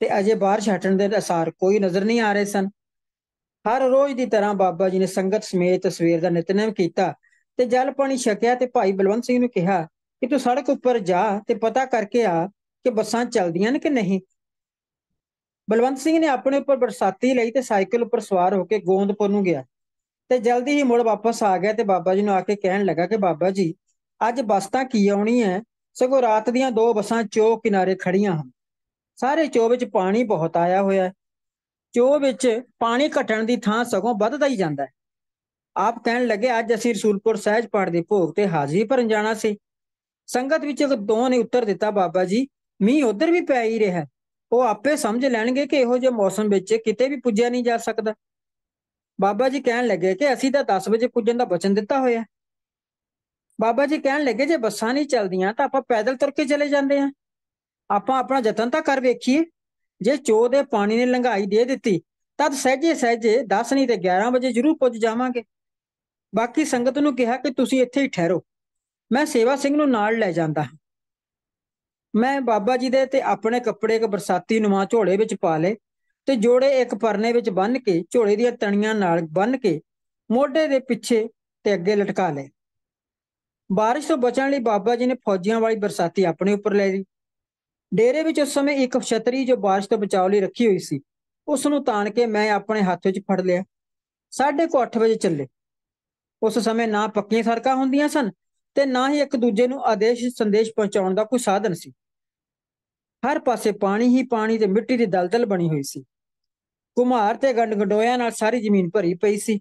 ਤੇ ਅਜੇ بارش ਹਟਣ ਦੇ ਅਸਾਰ ਕੋਈ ਨਜ਼ਰ ਨਹੀਂ ਆ ਰਹੇ ਸਨ ਹਰ ਰੋਜ਼ ਦੀ ਤਰ੍ਹਾਂ ਬਾਬਾ ਜੀ ਨੇ ਸੰਗਤ ਸਮੇਤ ਸਵੇਰ ਦਾ ਨਿਤਨੇਮ ਕੀਤਾ ਤੇ ਜਲ ਪਾਣੀ ਛਕਿਆ ਤੇ ਭਾਈ ਬਲਵੰਤ ਸਿੰਘ ਨੂੰ ਕਿਹਾ ਕਿ ਤੂੰ ਸੜਕ ਉੱਪਰ ਜਾ ਤੇ ਪਤਾ ਕਰਕੇ ਆ ਕਿ ਬੱਸਾਂ ਚੱਲਦੀਆਂ ਨੇ ਕਿ ਨਹੀਂ ਬਲਵੰਤ ਸਿੰਘ ਨੇ ਆਪਣੇ ਉੱਪਰ ਬਰਸਾਤੀ ਲਈ ਤੇ ਸਾਈਕਲ ਉੱਪਰ ਸਵਾਰ ਹੋ ਕੇ ਗੋਂਦਪੁਰ ਨੂੰ ਗਿਆ ਤੇ ਜਲਦੀ ਹੀ ਮੁੜ ਵਾਪਸ ਆ ਗਿਆ ਤੇ ਬਾਬਾ ਜੀ ਨੂੰ ਆ ਕੇ ਕਹਿਣ ਲੱਗਾ ਕਿ ਬਾਬਾ ਜੀ ਅੱਜ ਬੱਸ ਤਾਂ ਕੀ ਆਉਣੀ ਹੈ ਸਗੋਂ ਰਾਤ ਦੀਆਂ ਦੋ ਬੱਸਾਂ ਚੋਕ ਕਿਨਾਰੇ ਖੜੀਆਂ ਹਨ ਸਾਰੇ ਚੋ ਵਿੱਚ ਪਾਣੀ ਬਹੁਤ ਆਇਆ ਹੋਇਆ ਹੈ ਚੋ ਵਿੱਚ ਪਾਣੀ ਘਟਣ ਦੀ ਥਾਂ ਸਗੋਂ ਵੱਧਦਾ ਹੀ ਜਾਂਦਾ ਹੈ ਆਪ ਕਹਿਣ ਲੱਗੇ ਅੱਜ ਅਸੀਂ ਰਸੂਲਪੁਰ ਸਹਿਜ ਪਾੜ ਦੇ ਭੋਗ ਤੇ ਹਾਜ਼ਰੀ ਭਰਨ ਜਾਣਾ ਸੀ ਸੰਗਤ ਵਿੱਚ ਇੱਕ ਦੋ ਨੇ ਉੱਤਰ ਦਿੱਤਾ ਬਾਬਾ ਜੀ ਮੀਂਹ ਉਧਰ ਵੀ ਪੈ ਹੀ ਰਿਹਾ ਉਹ ਆਪੇ ਸਮਝ ਲੈਣਗੇ ਕਿ ਇਹੋ ਜਿਹੇ ਮੌਸਮ ਵਿੱਚ ਕਿਤੇ ਵੀ ਪੁੱਜਿਆ ਨਹੀਂ ਜਾ ਸਕਦਾ ਬਾਬਾ ਜੀ ਕਹਿਣ ਲੱਗੇ ਕਿ ਅਸੀਂ ਤਾਂ 10 ਵਜੇ ਪੁੱਜਣ ਦਾ ਬਚਨ ਦਿੱਤਾ ਹੋਇਆ ਬਾਬਾ ਜੀ ਕਹਿਣ ਲੱਗੇ ਜੇ ਬੱਸਾਂ ਨਹੀਂ ਚੱਲਦੀਆਂ ਤਾਂ ਆਪਾਂ ਪੈਦਲ ਤੁਰ ਕੇ ਚਲੇ ਜਾਂਦੇ ਆਂ ਆਪਾਂ ਆਪਣਾ ਯਤਨ ਤਾਂ ਕਰ ਵੇਖੀਏ ਜੇ ਚੋ ਦੇ ਪਾਣੀ ਨੇ ਲੰਘਾਈ ਦੇ ਦਿੱਤੀ ਤਦ ਸਹਜੇ ਸਹਜੇ 10 ਨਹੀਂ ਤੇ 11 ਵਜੇ ਜ਼ਰੂਰ ਪੁੱਜ ਜਾਵਾਂਗੇ ਬਾਕੀ ਸੰਗਤ ਨੂੰ ਕਿਹਾ ਕਿ ਤੁਸੀਂ ਇੱਥੇ ਹੀ ਠਹਿਰੋ ਮੈਂ ਸੇਵਾ ਸਿੰਘ ਨੂੰ ਨਾਲ ਲੈ ਜਾਂਦਾ ਹਾਂ ਮੈਂ ਬਾਬਾ ਜੀ ਦੇ ਤੇ ਆਪਣੇ ਕੱਪੜੇ ਇੱਕ ਬਰਸਾਤੀ ਨੁਮਾ ਝੋਲੇ ਵਿੱਚ ਪਾ ਲਏ ਤੇ ਜੋੜੇ ਇੱਕ ਪਰਨੇ ਵਿੱਚ ਬੰਨ ਕੇ ਝੋਲੇ ਦੀਆਂ ਤਣੀਆਂ ਨਾਲ ਬੰਨ ਕੇ ਮੋਢੇ ਦੇ ਪਿੱਛੇ ਤੇ ਅੱਗੇ ਲਟਕਾ ਲਏ ਬਾਰਿਸ਼ ਤੋਂ ਬਚਣ ਲਈ ਬਾਬਾ ਜੀ ਨੇ ਫੌਜੀਆਂ ਵਾਲੀ ਬਰਸਾਤੀ ਆਪਣੇ ਉੱਪਰ ਲੈ ਲਈ ਡੇਰੇ ਵਿੱਚ ਉਸ ਸਮੇਂ ਇੱਕ ਛਤਰੀ ਜੋ ਬਾਰਿਸ਼ ਤੋਂ ਬਚਾਉ ਲਈ ਰੱਖੀ ਹੋਈ ਸੀ ਉਸ ਨੂੰ ਤਾਣ ਕੇ ਮੈਂ ਆਪਣੇ ਹੱਥ ਵਿੱਚ ਫੜ ਲਿਆ ਸਾਢੇ 8 ਵਜੇ ਚੱਲੇ ਉਸ ਸਮੇਂ ਨਾ ਪੱਕੀਆਂ ਸੜਕਾਂ ਹੁੰਦੀਆਂ ਸਨ ਤੇ ਨਾ ਹੀ ਇੱਕ ਦੂਜੇ ਨੂੰ ਆਦੇਸ਼ ਸੰਦੇਸ਼ ਪਹੁੰਚਾਉਣ ਦਾ ਕੋਈ ਸਾਧਨ ਸੀ ਹਰ ਪਾਸੇ ਪਾਣੀ ਹੀ ਪਾਣੀ ਤੇ ਮਿੱਟੀ ਦੀ ਦਲਦਲ ਬਣੀ ਹੋਈ ਸੀ ਕੁਮਾਰ ਤੇ ਗੰਡਗੰਡੋਇਆਂ ਨਾਲ ਸਾਰੀ ਜ਼ਮੀਨ ਭਰੀ ਪਈ ਸੀ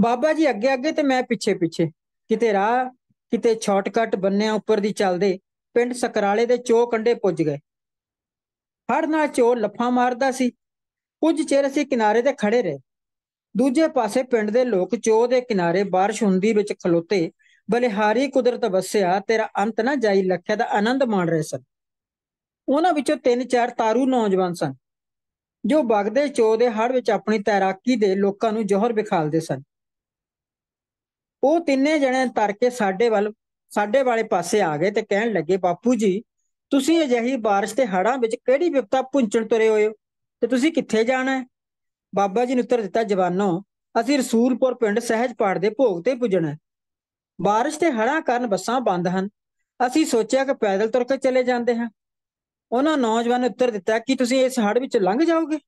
ਬਾਬਾ ਜੀ ਅੱਗੇ ਅੱਗੇ ਤੇ ਮੈਂ ਪਿੱਛੇ ਪਿੱਛੇ ਕਿਤੇ ਰਾਹ ਕਿਤੇ ਸ਼ਾਰਟਕਟ ਬੰਨਿਆਂ ਉੱਪਰ ਦੀ ਚੱਲਦੇ ਪਿੰਡ ਸਕਰਾਲੇ ਦੇ ਚੋ ਕੰਡੇ ਪੁੱਜ ਗਏ ਹੜ ਨਾਲ ਚੋ ਲੱਫਾ ਮਾਰਦਾ ਸੀ ਕੁਝ ਚਿਰ ਅਸੀਂ ਕਿਨਾਰੇ ਤੇ ਖੜੇ ਰਹੇ ਦੂਜੇ ਪਾਸੇ ਪਿੰਡ ਦੇ ਲੋਕ ਚੋ ਦੇ ਕਿਨਾਰੇ بارش ਹੁੰਦੀ ਵਿੱਚ ਖਲੋਤੇ ਬਲਿਹਾਰੀ ਕੁਦਰਤ ਵਸਿਆ ਤੇਰਾ ਅੰਤ ਨਾ ਜਾਈ ਲਖਿਆ ਦਾ ਆਨੰਦ ਮਾਣ ਰਹੇ ਸਨ ਉਹਨਾਂ ਵਿੱਚੋਂ ਤਿੰਨ ਚਾਰ ਤਾਰੂ ਨੌਜਵਾਨ ਸਨ ਜੋ ਵਗਦੇ ਚੋ ਦੇ ਹੜ ਵਿੱਚ ਆਪਣੀ ਤੈਰਾਕੀ ਦੇ ਲੋਕਾਂ ਨੂੰ ਜੋਹਰ ਵਿਖਾਲਦੇ ਸਨ ਉਹ ਤਿੰਨੇ ਜਣੇ ਤਰ ਕੇ ਸਾਡੇ ਵੱਲ ਸਾਡੇ ਵਾਲੇ ਪਾਸੇ ਆ ਗਏ ਤੇ ਕਹਿਣ ਲੱਗੇ ਬਾਪੂ ਜੀ ਤੁਸੀਂ ਅਜਿਹੀ بارش ਤੇ ਹੜਾਂ ਵਿੱਚ ਕਿਹੜੀ ਵਿਪਤਾ ਪੁੰਚਣ ਤੁਰੇ ਹੋਏ ਹੋ ਤੇ ਤੁਸੀਂ ਕਿੱਥੇ ਜਾਣਾ ਹੈ ਬਾਬਾ ਜੀ ਨੇ ਉੱਤਰ ਦਿੱਤਾ ਜਵਾਨੋ ਅਸੀਂ ਰਸੂਲਪੁਰ ਪਿੰਡ ਪਾੜ ਦੇ ਭੋਗ ਤੇ ਪੁੱਜਣਾ ਹੈ بارش ਤੇ ਹੜਾਂ ਕਾਰਨ ਬੱਸਾਂ ਬੰਦ ਹਨ ਅਸੀਂ ਸੋਚਿਆ ਕਿ ਪੈਦਲ ਤੁਰ ਕੇ ਚਲੇ ਜਾਂਦੇ ਹਾਂ ਉਹਨਾਂ ਨੌਜਵਾਨ ਨੇ ਉੱਤਰ ਦਿੱਤਾ ਕਿ ਤੁਸੀਂ ਇਸ ਹੜ ਵਿੱਚ ਲੰਘ ਜਾਓਗੇ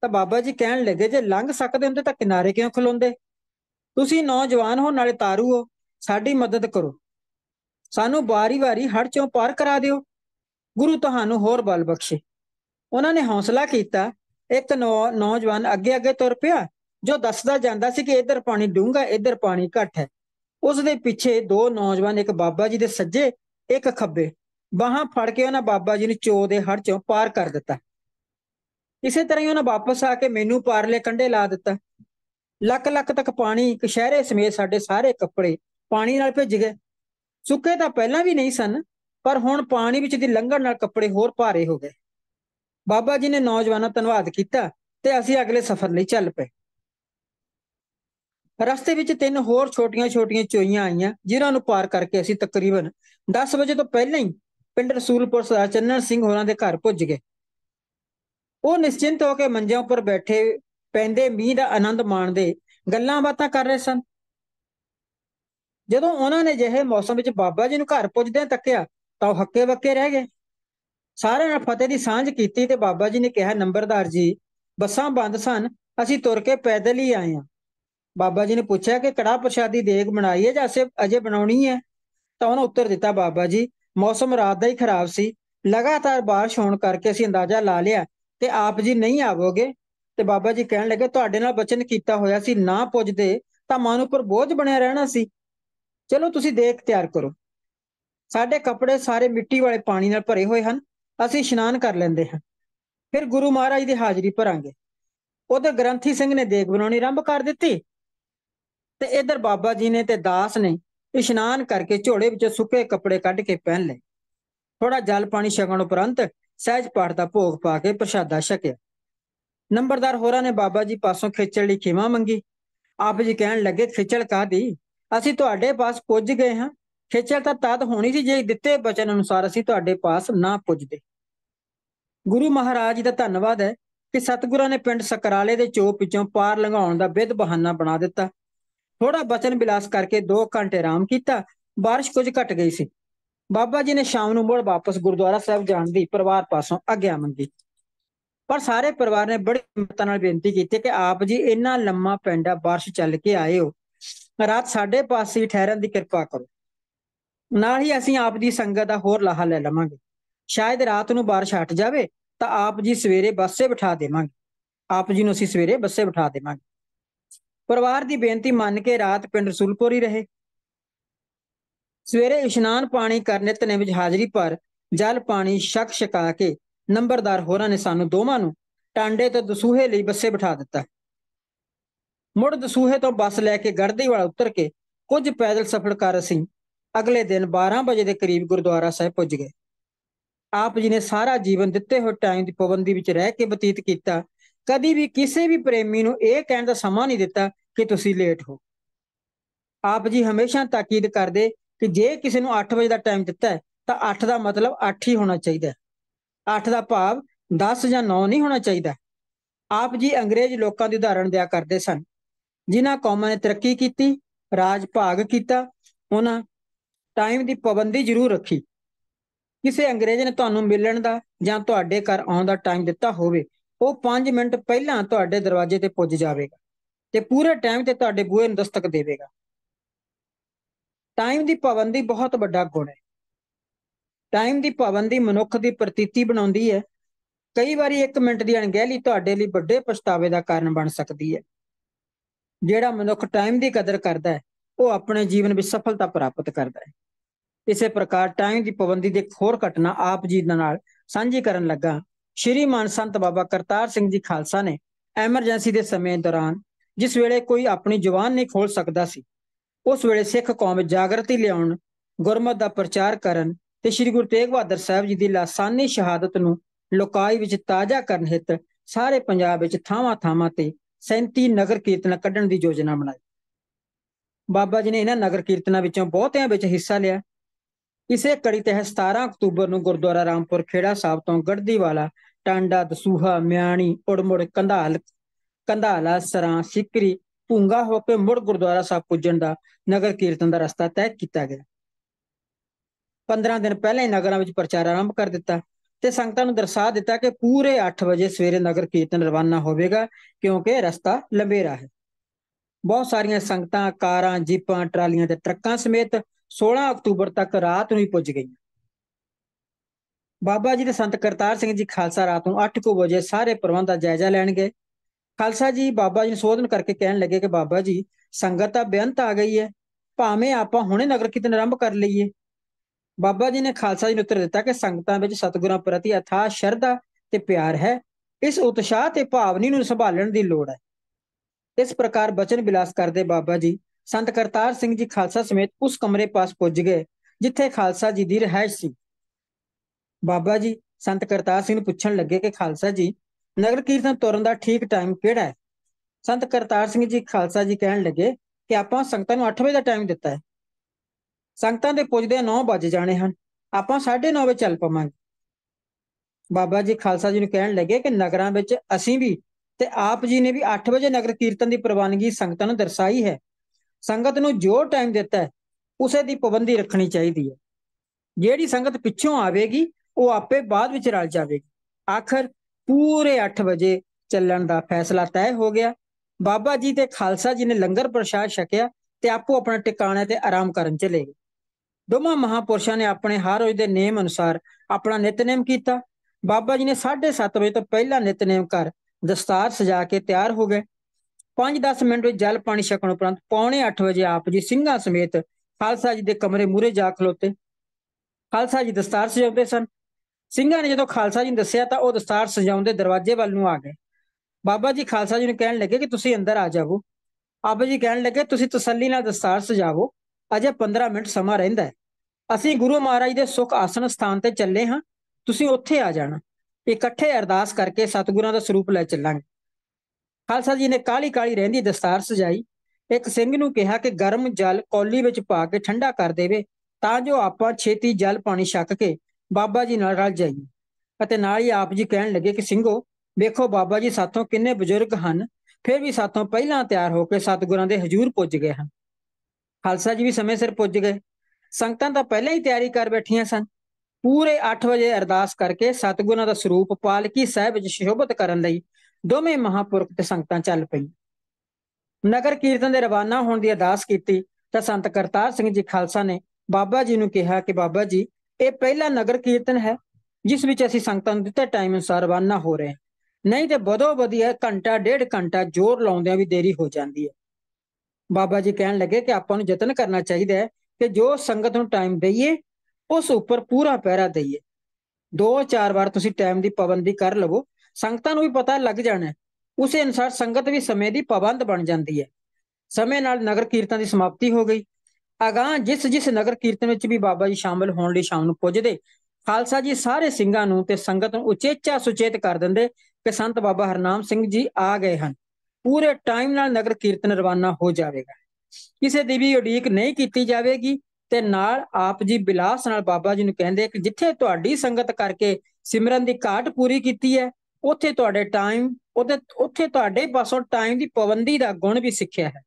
ਤਾਂ ਬਾਬਾ ਜੀ ਕਹਿਣ ਲੱਗੇ ਜੇ ਲੰਘ ਸਕਦੇ ਹੁੰਦੇ ਤਾਂ ਕਿਨਾਰੇ ਕਿਉਂ ਖਲੋਂਦੇ ਤੁਸੀਂ ਨੌਜਵਾਨ ਹੋ ਨਾਲੇ ਤਾਰੂ ਹੋ ਸਾਡੀ ਮਦਦ ਕਰੋ ਸਾਨੂੰ ਬਾਰੀ-ਬਾਰੀ ਹੜ ਚੋਂ ਪਾਰ ਕਰਾ ਦਿਓ ਗੁਰੂ ਤੁਹਾਨੂੰ ਹੋਰ ਬਲ ਬਖਸ਼ੇ ਉਹਨਾਂ ਨੇ ਹੌਸਲਾ ਕੀਤਾ ਇੱਕ ਨੌਜਵਾਨ ਅੱਗੇ-ਅੱਗੇ ਤੁਰ ਪਿਆ ਜੋ ਦੱਸਦਾ ਜਾਂਦਾ ਸੀ ਕਿ ਇੱਧਰ ਪਾਣੀ ਡੂੰਘਾ ਇੱਧਰ ਪਾਣੀ ਘੱਟ ਹੈ ਉਸ ਦੇ ਪਿੱਛੇ ਦੋ ਨੌਜਵਾਨ ਇੱਕ ਬਾਬਾ ਜੀ ਦੇ ਸੱਜੇ ਇੱਕ ਖੱਬੇ ਬਾਹਾਂ ਫੜ ਕੇ ਉਹਨਾਂ ਬਾਬਾ ਜੀ ਨੂੰ ਚੋ ਦੇ ਹੜ ਚੋਂ ਪਾਰ ਕਰ ਦਿੱਤਾ ਇਸੇ ਤਰ੍ਹਾਂ ਹੀ ਉਹਨਾਂ ਵਾਪਸ ਆ ਕੇ ਮੈਨੂੰ ਪਾਰਲੇ ਕੰਢੇ ਲਾ ਦਿੱਤਾ ਲੱਕ ਲੱਕ ਤੱਕ ਪਾਣੀ ਇੱਕ ਸ਼ਹਿਰੇ ਸਮੇਤ ਸਾਡੇ ਸਾਰੇ ਕੱਪੜੇ ਪਾਣੀ ਨਾਲ ਭਿੱਜ ਗਏ ਸੁੱਕੇ ਤਾਂ ਪਹਿਲਾਂ ਵੀ ਨਹੀਂ ਸਨ ਪਰ ਹੁਣ ਪਾਣੀ ਵਿੱਚ ਦੀ ਲੰਘਣ ਨਾਲ ਕੱਪੜੇ ਹੋਰ ਭਾਰੇ ਹੋ ਗਏ ਬਾਬਾ ਜੀ ਨੇ ਨੌਜਵਾਨਾਂ ਧੰਨਵਾਦ ਕੀਤਾ ਤੇ ਅਸੀਂ ਅਗਲੇ ਸਫ਼ਰ ਲਈ ਚੱਲ ਪਏ ਰਸਤੇ ਵਿੱਚ ਤਿੰਨ ਹੋਰ ਛੋਟੀਆਂ-ਛੋਟੀਆਂ ਚੋਈਆਂ ਆਈਆਂ ਜਿਨ੍ਹਾਂ ਨੂੰ ਪਾਰ ਕਰਕੇ ਅਸੀਂ ਤਕਰੀਬਨ 10 ਵਜੇ ਤੋਂ ਪਹਿਲਾਂ ਹੀ ਪਿੰਡ ਰਸੂਲਪੁਰ ਸਰਦਾਰ ਚੰਨਣ ਸਿੰਘ ਹੋਰਾਂ ਦੇ ਘਰ ਪੁੱਜ ਗਏ ਉਹ ਨਿਸ਼ਚਿੰਤ ਹੋ ਕੇ ਮੰਜਿਆਂ ਉੱਪਰ ਬੈਠੇ ਪੈਂਦੇ ਮੀਂਹ ਦਾ ਆਨੰਦ ਮਾਣਦੇ ਗੱਲਾਂ ਬਾਤਾਂ ਕਰ ਰਹੇ ਸਨ ਜਦੋਂ ਉਹਨਾਂ ਨੇ ਜਿਹੇ ਮੌਸਮ ਵਿੱਚ ਬਾਬਾ ਜੀ ਨੂੰ ਘਰ ਪੁੱਜਦੇ ਤੱਕਿਆ ਤਾਂ ਉਹ ਹੱਕੇ ਬੱਕੇ ਰਹਿ ਗਏ ਸਾਰਿਆਂ ਨਾਲ ਫਤਿਹ ਦੀ ਸਾਂਝ ਕੀਤੀ ਤੇ ਬਾਬਾ ਜੀ ਨੇ ਕਿਹਾ ਨੰਬਰਦਾਰ ਜੀ ਬੱਸਾਂ ਬੰਦ ਸਨ ਅਸੀਂ ਤੁਰ ਕੇ ਪੈਦਲ ਹੀ ਆਏ ਹਾਂ ਬਾਬਾ ਜੀ ਨੇ ਪੁੱਛਿਆ ਕਿ ਕੜਾ ਪ੍ਰਸ਼ਾਦੀ ਦੇਗ ਬਣਾਈ ਹੈ ਜਾਂ ਸੇ ਅਜੇ ਬਣਾਉਣੀ ਹੈ ਤਾਂ ਉਹਨਾਂ ਉੱਤਰ ਦਿੱਤਾ ਬਾਬਾ ਜੀ ਮੌਸਮ ਰਾਤ ਦਾ ਹੀ ਖਰਾਬ ਸੀ ਲਗਾਤਾਰ بارش ਹੋਣ ਕਰਕੇ ਅਸੀਂ ਅੰਦਾਜ਼ਾ ਲਾ ਲਿਆ ਤੇ ਆਪ ਜੀ ਨਹੀਂ ਆਵੋਗੇ ਤੇ ਬਾਬਾ ਜੀ ਕਹਿਣ ਲੱਗੇ ਤੁਹਾਡੇ ਨਾਲ ਬਚਨ ਕੀਤਾ ਹੋਇਆ ਸੀ ਨਾ ਪੁੱਜਦੇ ਤਾਂ ਮਨ ਉੱਪਰ ਬੋਝ ਬਣਿਆ ਰਹਿਣਾ ਸੀ ਚਲੋ ਤੁਸੀਂ ਦੇਖ ਤਿਆਰ ਕਰੋ ਸਾਡੇ ਕੱਪੜੇ ਸਾਰੇ ਮਿੱਟੀ ਵਾਲੇ ਪਾਣੀ ਨਾਲ ਭਰੇ ਹੋਏ ਹਨ ਅਸੀਂ ਇਸ਼ਨਾਨ ਕਰ ਲੈਂਦੇ ਹਾਂ ਫਿਰ ਗੁਰੂ ਮਹਾਰਾਜ ਦੀ ਹਾਜ਼ਰੀ ਭਰਾਂਗੇ ਉਧਰ ਗ੍ਰੰਥੀ ਸਿੰਘ ਨੇ ਦੇਗ ਬਣਾਉਣੀ ਆਰੰਭ ਕਰ ਦਿੱਤੀ ਤੇ ਇਧਰ ਬਾਬਾ ਜੀ ਨੇ ਤੇ ਦਾਸ ਨੇ ਇਸ਼ਨਾਨ ਕਰਕੇ ਝੋਲੇ ਵਿੱਚੋਂ ਸੁੱਕੇ ਕੱਪੜੇ ਕੱਢ ਕੇ ਪਹਿਨ ਲਏ ਥੋੜਾ ਜਲ ਪਾਣੀ ਛਕਣ ਉਪਰੰਤ ਸਹਿਜ ਪਾਠ ਦਾ ਭੋਗ ਪਾ ਕੇ ਪ੍ਰਸ਼ਾਦਾ ਛਕਿਆ ਨੰਬਰਦਾਰ ਹੋਰਾਂ ਨੇ ਬਾਬਾ ਜੀ ਪਾਸੋਂ ਖੇਚਲ ਲਈ ਖਿਮਾ ਮੰਗੀ ਆਪ ਜੀ ਕਹਿਣ ਲੱਗੇ ਖੇਚਲ ਕਾਦੀ ਅਸੀਂ ਤੁਹਾਡੇ ਪਾਸ ਪੁੱਜ ਗਏ ਹਾਂ ਖੇਚਲ ਤਾਂ ਤਦ ਹੋਣੀ ਸੀ ਜੇ ਦਿੱਤੇ ਬਚਨ ਅਨੁਸਾਰ ਅਸੀਂ ਤੁਹਾਡੇ ਪਾਸ ਨਾ ਪੁੱਜਦੇ ਗੁਰੂ ਮਹਾਰਾਜ ਦਾ ਧੰਨਵਾਦ ਹੈ ਕਿ ਸਤਿਗੁਰਾਂ ਨੇ ਪਿੰਡ ਸਕਰਾਲੇ ਦੇ ਚੋਪ ਵਿੱਚੋਂ ਪਾਰ ਲੰਘਾਉਣ ਦਾ ਵਿਧ ਬਹਾਨਾ ਬਣਾ ਦਿੱਤਾ ਥੋੜਾ ਬਚਨ ਬਿਲਾਸ ਕਰਕੇ 2 ਘੰਟੇ ਆਰਾਮ ਕੀਤਾ بارش ਕੁਝ ਘਟ ਗਈ ਸੀ ਬਾਬਾ ਜੀ ਨੇ ਸ਼ਾਮ ਨੂੰ ਮੁੜ ਵਾਪਸ ਗੁਰਦੁਆਰਾ ਸਾਹਿਬ ਜਾਣ ਦੀ ਪਰਿਵਾਰ ਪਾਸੋਂ ਅਗਿਆ ਮੰਗੀ ਪਰ ਸਾਰੇ ਪਰਿਵਾਰ ਨੇ ਬੜੀ ਹਿੰਮਤਾਂ ਨਾਲ ਬੇਨਤੀ ਕੀਤੀ ਕਿ ਆਪ ਜੀ ਇੰਨਾ ਲੰਮਾ ਪਿੰਡਾ بارش ਚੱਲ ਕੇ ਆਏ ਹੋ ਰਾਤ ਸਾਡੇ ਪਾਸ ਹੀ ਠਹਿਰਨ ਦੀ ਕਿਰਪਾ ਕਰੋ ਨਾਲ ਹੀ ਅਸੀਂ ਆਪ ਦੀ ਸੰਗਤ ਦਾ ਹੋਰ ਲਾਹਾ ਲੈ ਲਵਾਂਗੇ ਸ਼ਾਇਦ ਰਾਤ ਨੂੰ بارش ਹਟ ਜਾਵੇ ਤਾਂ ਆਪ ਜੀ ਸਵੇਰੇ ਬੱਸੇ ਬਿਠਾ ਦੇਵਾਂਗੇ ਆਪ ਜੀ ਨੂੰ ਅਸੀਂ ਸਵੇਰੇ ਬੱਸੇ ਬਿਠਾ ਦੇਵਾਂਗੇ ਪਰਿਵਾਰ ਦੀ ਬੇਨਤੀ ਮੰਨ ਕੇ ਰਾਤ ਪਿੰਡ ਰਸੂਲਪੁਰ ਹੀ ਰਹੇ ਸਵੇਰੇ ਇਸ਼ਨਾਨ ਪਾਣੀ ਕਰਨੇ ਤਨੇ ਵਿੱਚ ਹਾਜ਼ਰੀ ਪਰ ਜਲ ਪਾਣੀ ਸ਼ਕ ਸ਼ਕਾ ਕੇ ਨੰਬਰਦਾਰ ਹੋਰਾਂ ਨੇ ਸਾਨੂੰ ਦੋਵਾਂ ਨੂੰ ਟਾਂਡੇ ਤੇ ਦਸੂਹੇ ਲਈ ਬੱਸੇ ਬਿਠਾ ਦਿੱਤਾ ਮੁੜ ਦਸੂਹੇ ਤੋਂ ਬੱਸ ਲੈ ਕੇ ਵਾਲਾ ਉਤਰ ਕੇ ਕੁਝ ਪੈਦਲ ਸਫ਼ਰ ਕਰ ਅਸੀਂ ਅਗਲੇ ਦਿਨ 12 ਵਜੇ ਦੇ ਕਰੀਬ ਗੁਰਦੁਆਰਾ ਸਾਹਿਬ ਪੁੱਜ ਗਏ ਆਪ ਜੀ ਨੇ ਸਾਰਾ ਜੀਵਨ ਦਿੱਤੇ ਹੋਏ ਟਾਈਮ ਦੀ ਪਾਬੰਦੀ ਵਿੱਚ ਰਹਿ ਕੇ ਬਤੀਤ ਕੀਤਾ ਕਦੀ ਵੀ ਕਿਸੇ ਵੀ ਪ੍ਰੇਮੀ ਨੂੰ ਇਹ ਕਹਿਣ ਦਾ ਸਮਾਂ ਨਹੀਂ ਦਿੱਤਾ ਕਿ ਤੁਸੀਂ ਲੇਟ ਹੋ ਆਪ ਜੀ ਹਮੇਸ਼ਾ ਤਾਕੀਦ ਕਰਦੇ ਕਿ ਜੇ ਕਿਸੇ ਨੂੰ 8 ਵਜੇ ਦਾ ਟਾਈਮ ਦਿੱਤਾ ਹੈ ਤਾਂ 8 ਦਾ ਮਤਲਬ 8 ਹੀ ਹੋਣਾ ਚਾਹੀਦਾ ਹੈ 8 ਦਾ ਭਾਵ 10 ਜਾਂ 9 ਨਹੀਂ ਹੋਣਾ ਚਾਹੀਦਾ ਆਪ ਜੀ ਅੰਗਰੇਜ਼ ਲੋਕਾਂ ਦੀ ਉਦਾਹਰਣ ਦਿਆ ਕਰਦੇ ਸਨ ਜਿਨ੍ਹਾਂ ਕੌਮਾਂ ਨੇ ਤਰੱਕੀ ਕੀਤੀ ਰਾਜ ਭਾਗ ਕੀਤਾ ਉਹਨਾਂ ਟਾਈਮ ਦੀ ਪਾਬੰਦੀ ਜ਼ਰੂਰ ਰੱਖੀ ਕਿਸੇ ਅੰਗਰੇਜ਼ ਨੇ ਤੁਹਾਨੂੰ ਮਿਲਣ ਦਾ ਜਾਂ ਤੁਹਾਡੇ ਘਰ ਆਉਣ ਦਾ ਟਾਈਮ ਦਿੱਤਾ ਹੋਵੇ ਉਹ 5 ਮਿੰਟ ਪਹਿਲਾਂ ਤੁਹਾਡੇ ਦਰਵਾਜ਼ੇ ਤੇ ਪੁੱਜ ਜਾਵੇਗਾ ਤੇ ਪੂਰੇ ਟਾਈਮ ਤੇ ਤੁਹਾਡੇ ਬੂਹੇ ਨੂੰ ਦਸਤਕ ਦੇਵੇਗਾ ਟਾਈਮ ਦੀ ਪਾਬੰਦੀ ਬਹੁਤ ਵੱਡਾ ਗੁਣ ਹੈ ਟਾਈਮ ਦੀ ਪਾਬੰਦੀ ਮਨੁੱਖ ਦੀ ਪ੍ਰਤੀਤੀ ਬਣਾਉਂਦੀ ਹੈ ਕਈ ਵਾਰੀ 1 ਮਿੰਟ ਦੀ ਅਣਗਹਿਲੀ ਤੁਹਾਡੇ ਲਈ ਵੱਡੇ ਪਛਤਾਵੇ ਦਾ ਕਾਰਨ ਬਣ ਸਕਦੀ ਹੈ ਜਿਹੜਾ ਮਨੁੱਖ ਟਾਈਮ ਦੀ ਕਦਰ ਕਰਦਾ ਹੈ ਉਹ ਆਪਣੇ ਜੀਵਨ ਵਿੱਚ ਸਫਲਤਾ ਪ੍ਰਾਪਤ ਕਰਦਾ ਹੈ ਇਸੇ ਪ੍ਰਕਾਰ ਟਾਈਮ ਦੀ ਪਾਬੰਦੀ ਦੇ ਖੋਰ ਘਟਨਾ ਆਪ ਜੀ ਨਾਲ ਸਾਂਝੀ ਕਰਨ ਲੱਗਾ ਸ਼੍ਰੀਮਾਨ ਸੰਤ ਬਾਬਾ ਕਰਤਾਰ ਸਿੰਘ ਜੀ ਖਾਲਸਾ ਨੇ ਐਮਰਜੈਂਸੀ ਦੇ ਸਮੇਂ ਦੌਰਾਨ ਜਿਸ ਵੇਲੇ ਕੋਈ ਆਪਣੀ ਜ਼ੁਬਾਨ ਨਹੀਂ ਖੋਲ ਸਕਦਾ ਸੀ ਉਸ ਵੇਲੇ ਸਿੱਖ ਕੌਮ ਜਾਗਰਤੀ ਲਿਆਉਣ ਗੁਰਮਤ ਦਾ ਪ੍ਰਚਾਰ ਕਰਨ ਤੇ ਸ੍ਰੀ ਗੁਰੂ ਤੇਗ ਬਹਾਦਰ ਸਾਹਿਬ ਜੀ ਦੀ ਲਾਸਾਨੀ ਸ਼ਹਾਦਤ ਨੂੰ ਲੋਕਾਈ ਵਿੱਚ ਤਾਜ਼ਾ ਕਰਨ ਹਿੱਤ ਸਾਰੇ ਪੰਜਾਬ ਵਿੱਚ ਥਾਵਾਂ-ਥਾਵਾਂ ਤੇ 37 ਨਗਰ ਕੀਰਤਨ ਕੱਢਣ ਦੀ ਯੋਜਨਾ ਬਣਾਈ ਬਾਬਾ ਜੀ ਨੇ ਇਹਨਾਂ ਨਗਰ ਕੀਰਤਨਾਂ ਵਿੱਚੋਂ ਬਹੁਤਿਆਂ ਵਿੱਚ ਹਿੱਸਾ ਲਿਆ ਇਸੇ ਕੜੀ ਤਹਿਤ 17 ਅਕਤੂਬਰ ਨੂੰ ਗੁਰਦੁਆਰਾ ਰਾਮਪੁਰ ਖੇੜਾ ਸਾਹਿਬ ਤੋਂ ਗੜਦੀ ਵਾਲਾ ਟਾਂਡਾ ਦਸੂਹਾ ਮਿਆਣੀ ਉੜਮੁੜ ਕੰਧਾਲ ਕੰਧਾਲਾ ਸਰਾਂ ਸਿਕਰੀ ਪੂੰਗਾ ਹੋ ਕੇ ਮੁੜ ਗੁਰਦੁਆਰਾ ਸਾਹਿਬ ਪੁੱਜਣ ਦਾ ਨਗਰ ਕੀਰਤਨ ਦਾ ਰਸਤਾ ਤੈਅ ਕੀਤਾ ਗਿਆ 15 ਦਿਨ ਪਹਿਲਾਂ ਹੀ ਨਗਰਾਂ ਵਿੱਚ ਪ੍ਰਚਾਰ ਆਰੰਭ ਕਰ ਦਿੱਤਾ ਤੇ ਸੰਗਤਾਂ ਨੂੰ ਦਰਸਾ ਦਿੱਤਾ ਕਿ ਪੂਰੇ 8 ਵਜੇ ਸਵੇਰੇ ਨਗਰ ਕੀਰਤਨ ਰਵਾਨਾ ਹੋਵੇਗਾ ਕਿਉਂਕਿ ਰਸਤਾ ਲੰਬੇਰਾ ਹੈ ਬਹੁਤ ਸਾਰੀਆਂ ਸੰਗਤਾਂ ਕਾਰਾਂ ਜੀਪਾਂ ਟਰਾਲੀਆਂ ਤੇ ਟਰੱਕਾਂ ਸਮੇਤ 16 ਅਕਤੂਬਰ ਤੱਕ ਰਾਤ ਨੂੰ ਹੀ ਪੁੱਜ ਗਈਆਂ ਬਾਬਾ ਜੀ ਤੇ ਸੰਤ ਕਰਤਾਰ ਸਿੰਘ ਜੀ ਖਾਲਸਾ ਰਾਤ ਨੂੰ 8:00 ਵਜੇ ਸਾਰੇ ਪ੍ਰਬੰਧ ਦਾ ਜਾਇਜ਼ਾ ਲੈਣਗੇ ਖਾਲਸਾ ਜੀ ਬਾਬਾ ਜੀ ਨੂੰ ਸੋਧਨ ਕਰਕੇ ਕਹਿਣ ਲੱਗੇ ਕਿ ਬਾਬਾ ਜੀ ਸੰਗਤ ਤਾਂ ਬੇਅੰਤ ਆ ਗਈ ਹੈ ਭਾਵੇਂ ਆਪਾਂ ਹੁਣੇ ਨਗਰ ਕੀਰਤਨ ਆਰੰਭ ਕਰ ਲਈਏ ਬਾਬਾ ਜੀ ਨੇ ਖਾਲਸਾ ਜੀ ਨੂੰ ਉੱਤਰ ਦਿੱਤਾ ਕਿ ਸੰਗਤਾਂ ਵਿੱਚ ਸਤਿਗੁਰਾਂ ਪ੍ਰਤੀ ਅਥਾ ਸ਼ਰਧਾ ਤੇ ਪਿਆਰ ਹੈ ਇਸ ਉਤਸ਼ਾਹ ਤੇ ਭਾਵਨੀ ਨੂੰ ਸੰਭਾਲਣ ਦੀ ਲੋੜ ਹੈ ਇਸ ਪ੍ਰਕਾਰ ਬਚਨ ਬਿਲਾਸ ਕਰਦੇ ਬਾਬਾ ਜੀ ਸੰਤ ਕਰਤਾਰ ਸਿੰਘ ਜੀ ਖਾਲਸਾ ਸਮੇਤ ਉਸ ਕਮਰੇ ਪਾਸ ਪੁੱਜ ਗਏ ਜਿੱਥੇ ਖਾਲਸਾ ਜੀ ਦੀ ਰਹਿائش ਸੀ ਬਾਬਾ ਜੀ ਸੰਤ ਕਰਤਾਰ ਸਿੰਘ ਨੂੰ ਪੁੱਛਣ ਲੱਗੇ ਕਿ ਖਾਲਸਾ ਜੀ ਨਗਰ ਕੀਰਤਨ ਤੁਰਨ ਦਾ ਠੀਕ ਟਾਈਮ ਕਿਹੜਾ ਹੈ ਸੰਤ ਕਰਤਾਰ ਸਿੰਘ ਜੀ ਖਾਲਸਾ ਜੀ ਕਹਿਣ ਲੱਗੇ ਕਿ ਆਪਾਂ ਸੰਗਤਾਂ ਨੂੰ 8 ਵਜੇ ਦਾ ਟਾਈਮ ਦਿੱਤਾ ਹੈ ਸੰਗਤਾਂ ਦੇ ਪੁੱਜਦੇ 9 ਵਜ ਜਾਣੇ ਹਨ ਆਪਾਂ 9:30 ਵਜੇ ਚੱਲ ਪਵਾਂਗੇ ਬਾਬਾ ਜੀ ਖਾਲਸਾ ਜੀ ਨੂੰ ਕਹਿਣ ਲੱਗੇ ਕਿ ਨਗਰਾਂ ਵਿੱਚ ਅਸੀਂ ਵੀ ਤੇ ਆਪ ਜੀ ਨੇ ਵੀ 8 ਵਜੇ ਨਗਰ ਕੀਰਤਨ ਦੀ ਪ੍ਰਵਾਨਗੀ ਸੰਗਤਾਂ ਨੂੰ ਦਰਸਾਈ ਹੈ ਸੰਗਤ ਨੂੰ ਜੋ ਟਾਈਮ ਦਿੱਤਾ ਹੈ ਉਸੇ ਦੀ ਪਾਬੰਦੀ ਰੱਖਣੀ ਚਾਹੀਦੀ ਹੈ ਜਿਹੜੀ ਸੰਗਤ ਪਿੱਛੋਂ ਆਵੇਗੀ ਉਹ ਆਪੇ ਬਾਅਦ ਵਿੱਚ ਰਲ ਜਾਵੇਗੀ ਆਖਰ ਪੂਰੇ 8 ਵਜੇ ਚੱਲਣ ਦਾ ਫੈਸਲਾ ਤੈਅ ਹੋ ਗਿਆ ਬਾਬਾ ਜੀ ਤੇ ਖਾਲਸਾ ਜੀ ਨੇ ਲੰਗਰ ਪ੍ਰਸ਼ਾਦ ਛਕਿਆ ਤੇ ਆਪੋ ਆਪਣੇ ਟਿਕਾਣੇ ਤੇ ਆਰਾਮ ਕਰਨ ਚਲੇ ਗਏ ਦੋਵਾਂ ਮਹਾਪੁਰਸ਼ਾਂ ਨੇ ਆਪਣੇ ਹਰ ਰੋਜ਼ ਦੇ ਨਿਯਮ ਅਨੁਸਾਰ ਆਪਣਾ ਨਿਤਨੇਮ ਕੀਤਾ ਬਾਬਾ ਜੀ ਨੇ 7:30 ਵਜੇ ਤੋਂ ਪਹਿਲਾਂ ਨਿਤਨੇਮ ਕਰ ਦਸਤਾਰ ਸਜਾ ਕੇ ਤਿਆਰ ਹੋ ਗਏ 5-10 ਮਿੰਟ ਵਿੱਚ ਜਲ ਪਾਣੀ ਛਕਣ ਉਪਰੰਤ ਪੌਣੇ 8 ਵਜੇ ਆਪ ਜੀ ਸਿੰਘਾਂ ਸਮੇਤ ਖਾਲਸਾ ਜੀ ਦੇ ਕਮਰੇ ਮੂਰੇ ਜਾ ਖਲੋਤੇ ਖਾਲਸਾ ਜੀ ਦਸਤਾਰ ਸਜਾਉਂਦੇ ਸਨ ਸਿੰਘਾਂ ਨੇ ਜਦੋਂ ਖਾਲਸਾ ਜੀ ਨੂੰ ਦੱਸਿਆ ਤਾਂ ਉਹ ਦਸਤਾਰ ਸਜਾਉਂਦੇ ਦਰਵਾਜ਼ੇ ਵੱਲ ਨੂੰ ਆ ਗਏ ਬਾਬਾ ਜੀ ਖਾਲਸਾ ਜੀ ਨੂੰ ਕਹਿਣ ਲੱਗੇ ਕਿ ਤੁਸੀਂ ਅੰਦਰ ਆ ਜਾਵੋ ਆਪ ਜੀ ਕਹਿਣ ਲੱਗੇ ਤੁਸੀਂ ਤਸੱਲੀ ਨਾਲ ਦਸਤਾਰ ਸਜਾਵੋ ਅਜੇ 15 ਮਿੰਟ ਸਮਾਂ ਰਹਿੰਦਾ ਹੈ ਅਸੀਂ ਗੁਰੂ ਮਹਾਰਾਜ ਦੇ ਸੁਖ ਆਸਣ ਸਥਾਨ ਤੇ ਚੱਲੇ ਹਾਂ ਤੁਸੀਂ ਉੱਥੇ ਆ ਜਾਣਾ ਇਕੱਠੇ ਅਰਦਾਸ ਕਰਕੇ ਸਤਿਗੁਰਾਂ ਦਾ ਸਰੂਪ ਲੈ ਚੱਲਾਂਗੇ ਖਾਲਸਾ ਜੀ ਨੇ ਕਾਲੀ ਕਾਲੀ ਰਹਿੰਦੀ ਦਸਤਾਰ ਸਜਾਈ ਇੱਕ ਸਿੰਘ ਨੂੰ ਕਿਹਾ ਕਿ ਗਰਮ ਜਲ ਕੌਲੀ ਵਿੱਚ ਪਾ ਕੇ ਠੰਡਾ ਕਰ ਦੇਵੇ ਤਾਂ ਜੋ ਆਪਾਂ ਛੇਤੀ ਜਲ ਪਾਣੀ ਛੱਕ ਕੇ ਬਾਬਾ ਜੀ ਨਾਲ ਰਲ ਜਾਈਏ ਅਤੇ ਨਾਲ ਹੀ ਆਪ ਜੀ ਕਹਿਣ ਲੱਗੇ ਕਿ ਸਿੰਘੋ ਵੇਖੋ ਬਾਬਾ ਜੀ ਸਾਥੋਂ ਕਿੰਨੇ ਬਜ਼ੁਰਗ ਹਨ ਫਿਰ ਵੀ ਸਾਥੋਂ ਪਹਿਲਾਂ ਤਿਆਰ ਹੋ ਕੇ ਸਤਿਗੁਰਾਂ ਦੇ ਹਜ਼ੂਰ ਪੁੱਜ ਗਏ ਹਨ ਖਾਲਸਾ ਜੀ ਵੀ ਸਮੇਂ ਸਿਰ ਪੁੱਜ ਗਏ ਸੰਗਤਾਂ ਤਾਂ ਪਹਿਲਾਂ ਹੀ ਤਿਆਰੀ ਕਰ ਬੈਠੀਆਂ ਸਨ ਪੂਰੇ 8 ਵਜੇ ਅਰਦਾਸ ਕਰਕੇ ਸਤਗੁਰਾਂ ਦਾ ਸਰੂਪ ਪਾਲਕੀ ਸਾਹਿਬ ਵਿੱਚ ਸ਼ੋਭਤ ਕਰਨ ਲਈ ਦੋਵੇਂ ਮਹਾਪੁਰਖ ਤੇ ਸੰਗਤਾਂ ਚੱਲ ਪਈ ਨਗਰ ਕੀਰਤਨ ਦੇ ਰਵਾਨਾ ਹੋਣ ਦੀ ਅਰਦਾਸ ਕੀਤੀ ਤਾਂ ਸੰਤ ਕਰਤਾਰ ਸਿੰਘ ਜੀ ਖਾਲਸਾ ਨੇ ਬਾਬਾ ਜੀ ਨੂੰ ਕਿਹਾ ਕਿ ਬਾਬਾ ਜੀ ਇਹ ਪਹਿਲਾ ਨਗਰ ਕੀਰਤਨ ਹੈ ਜਿਸ ਵਿੱਚ ਅਸੀਂ ਸੰਗਤਾਂ ਨੂੰ ਦਿੱਤੇ ਟਾਈਮ ਅਨੁਸਾਰ ਰਵਾਨਾ ਹੋ ਰਹੇ ਨਹੀਂ ਤੇ ਬਦੋ ਬਦੀ ਹੈ ਘੰਟਾ ਡੇਢ ਘੰਟਾ ਜ਼ੋਰ ਲਾਉਂਦਿਆਂ ਵੀ ਦੇਰੀ ਹੋ ਜਾਂਦੀ ਹੈ ਬਾਬਾ ਜੀ ਕਹਿਣ ਲੱਗੇ ਕਿ ਆਪਾਂ ਨੂੰ ਯਤਨ ਕਰਨਾ ਚਾਹੀਦਾ ਹੈ ਕਿ ਜੋ ਸੰਗਤ ਨੂੰ ਟਾਈਮ ਦਈਏ ਉਸ ਉੱਪਰ ਪੂਰਾ ਪਹਿਰਾ ਦਈਏ ਦੋ ਚਾਰ ਵਾਰ ਤੁਸੀਂ ਟਾਈਮ ਦੀ ਪਾਬੰਦੀ ਕਰ ਲਵੋ ਸੰਗਤਾਂ ਨੂੰ ਵੀ ਪਤਾ ਲੱਗ ਜਾਣਾ ਉਸੇ ਅਨਸਾਰ ਸੰਗਤ ਵੀ ਸਮੇਂ ਦੀ ਪਾਬੰਦ ਬਣ ਜਾਂਦੀ ਹੈ ਸਮੇਂ ਨਾਲ ਨਗਰ ਕੀਰਤਨ ਦੀ ਸਮਾਪਤੀ ਹੋ ਗਈ ਅਗਾਹ ਜਿਸ ਜਿਸ ਨਗਰ ਕੀਰਤਨ ਵਿੱਚ ਵੀ ਬਾਬਾ ਜੀ ਸ਼ਾਮਲ ਹੋਣ ਲਈ ਸ਼ਾਮ ਨੂੰ ਪੁੱਜਦੇ ਖਾਲਸਾ ਜੀ ਸਾਰੇ ਸਿੰਘਾਂ ਨੂੰ ਤੇ ਸੰਗਤ ਨੂੰ ਉਚੇਚਾ ਸੁਚੇਤ ਕਰ ਦਿੰਦੇ ਕਿ ਸੰਤ ਬਾਬਾ ਹਰਨਾਮ ਸਿੰਘ ਜੀ ਆ ਗਏ ਹਨ ਪੂਰੇ ਟਾਈਮ ਨਾਲ ਨਗਰ ਕੀਰਤਨ ਰਵਾਨਾ ਹੋ ਜਾਵੇਗਾ ਕਿਸੇ ਦੀ ਵੀ ਉਡੀਕ ਨਹੀਂ ਕੀਤੀ ਜਾਵੇਗੀ ਤੇ ਨਾਲ ਆਪ ਜੀ ਬਿਲਾਸ ਨਾਲ ਬਾਬਾ ਜੀ ਨੂੰ ਕਹਿੰਦੇ ਕਿ ਜਿੱਥੇ ਤੁਹਾਡੀ ਸੰਗਤ ਕਰਕੇ ਸਿਮਰਨ ਦੀ ਘਾਟ ਪੂਰੀ ਕੀਤੀ ਹੈ ਉੱਥੇ ਤੁਹਾਡੇ ਟਾਈਮ ਉਹਦੇ ਉੱਥੇ ਤੁਹਾਡੇ ਪਾਸੋਂ ਟਾਈਮ ਦੀ ਪਵੰਦੀ ਦਾ ਗੁਣ ਵੀ ਸਿੱਖਿਆ ਹੈ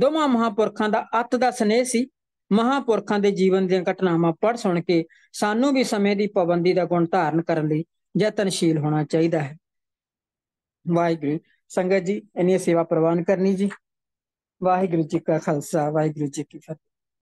ਦੋਵਾਂ ਮਹਾਪੁਰਖਾਂ ਦਾ ਅਤ ਦਾ ਸਨੇਹ ਸੀ ਮਹਾਪੁਰਖਾਂ ਦੇ ਜੀਵਨ ਦੀਆਂ ਘਟਨਾਵਾਂ ਪੜ੍ਹ ਸੁਣ ਕੇ ਸਾਨੂੰ ਵੀ ਸਮੇਂ ਦੀ ਪਵੰਦੀ ਦਾ ਗੁਣ ਧਾਰਨ ਕਰਨ ਲਈ ਯਤਨਸ਼ੀਲ ਹੋਣਾ ਚਾਹੀਦਾ ਹੈ ਵਾਹਿਗੁਰੂ ਸੰਗਤ ਜੀ ਇਨੀ ਸੇਵਾ ਪ੍ਰਵਾਨ ਕਰਨੀ ਜੀ ਵਾਹਿਗੁਰੂ ਜੀ ਕਾ ਖਾਲਸਾ ਵਾਹਿਗੁਰੂ ਜੀ ਕੀ ਫਤਿਹ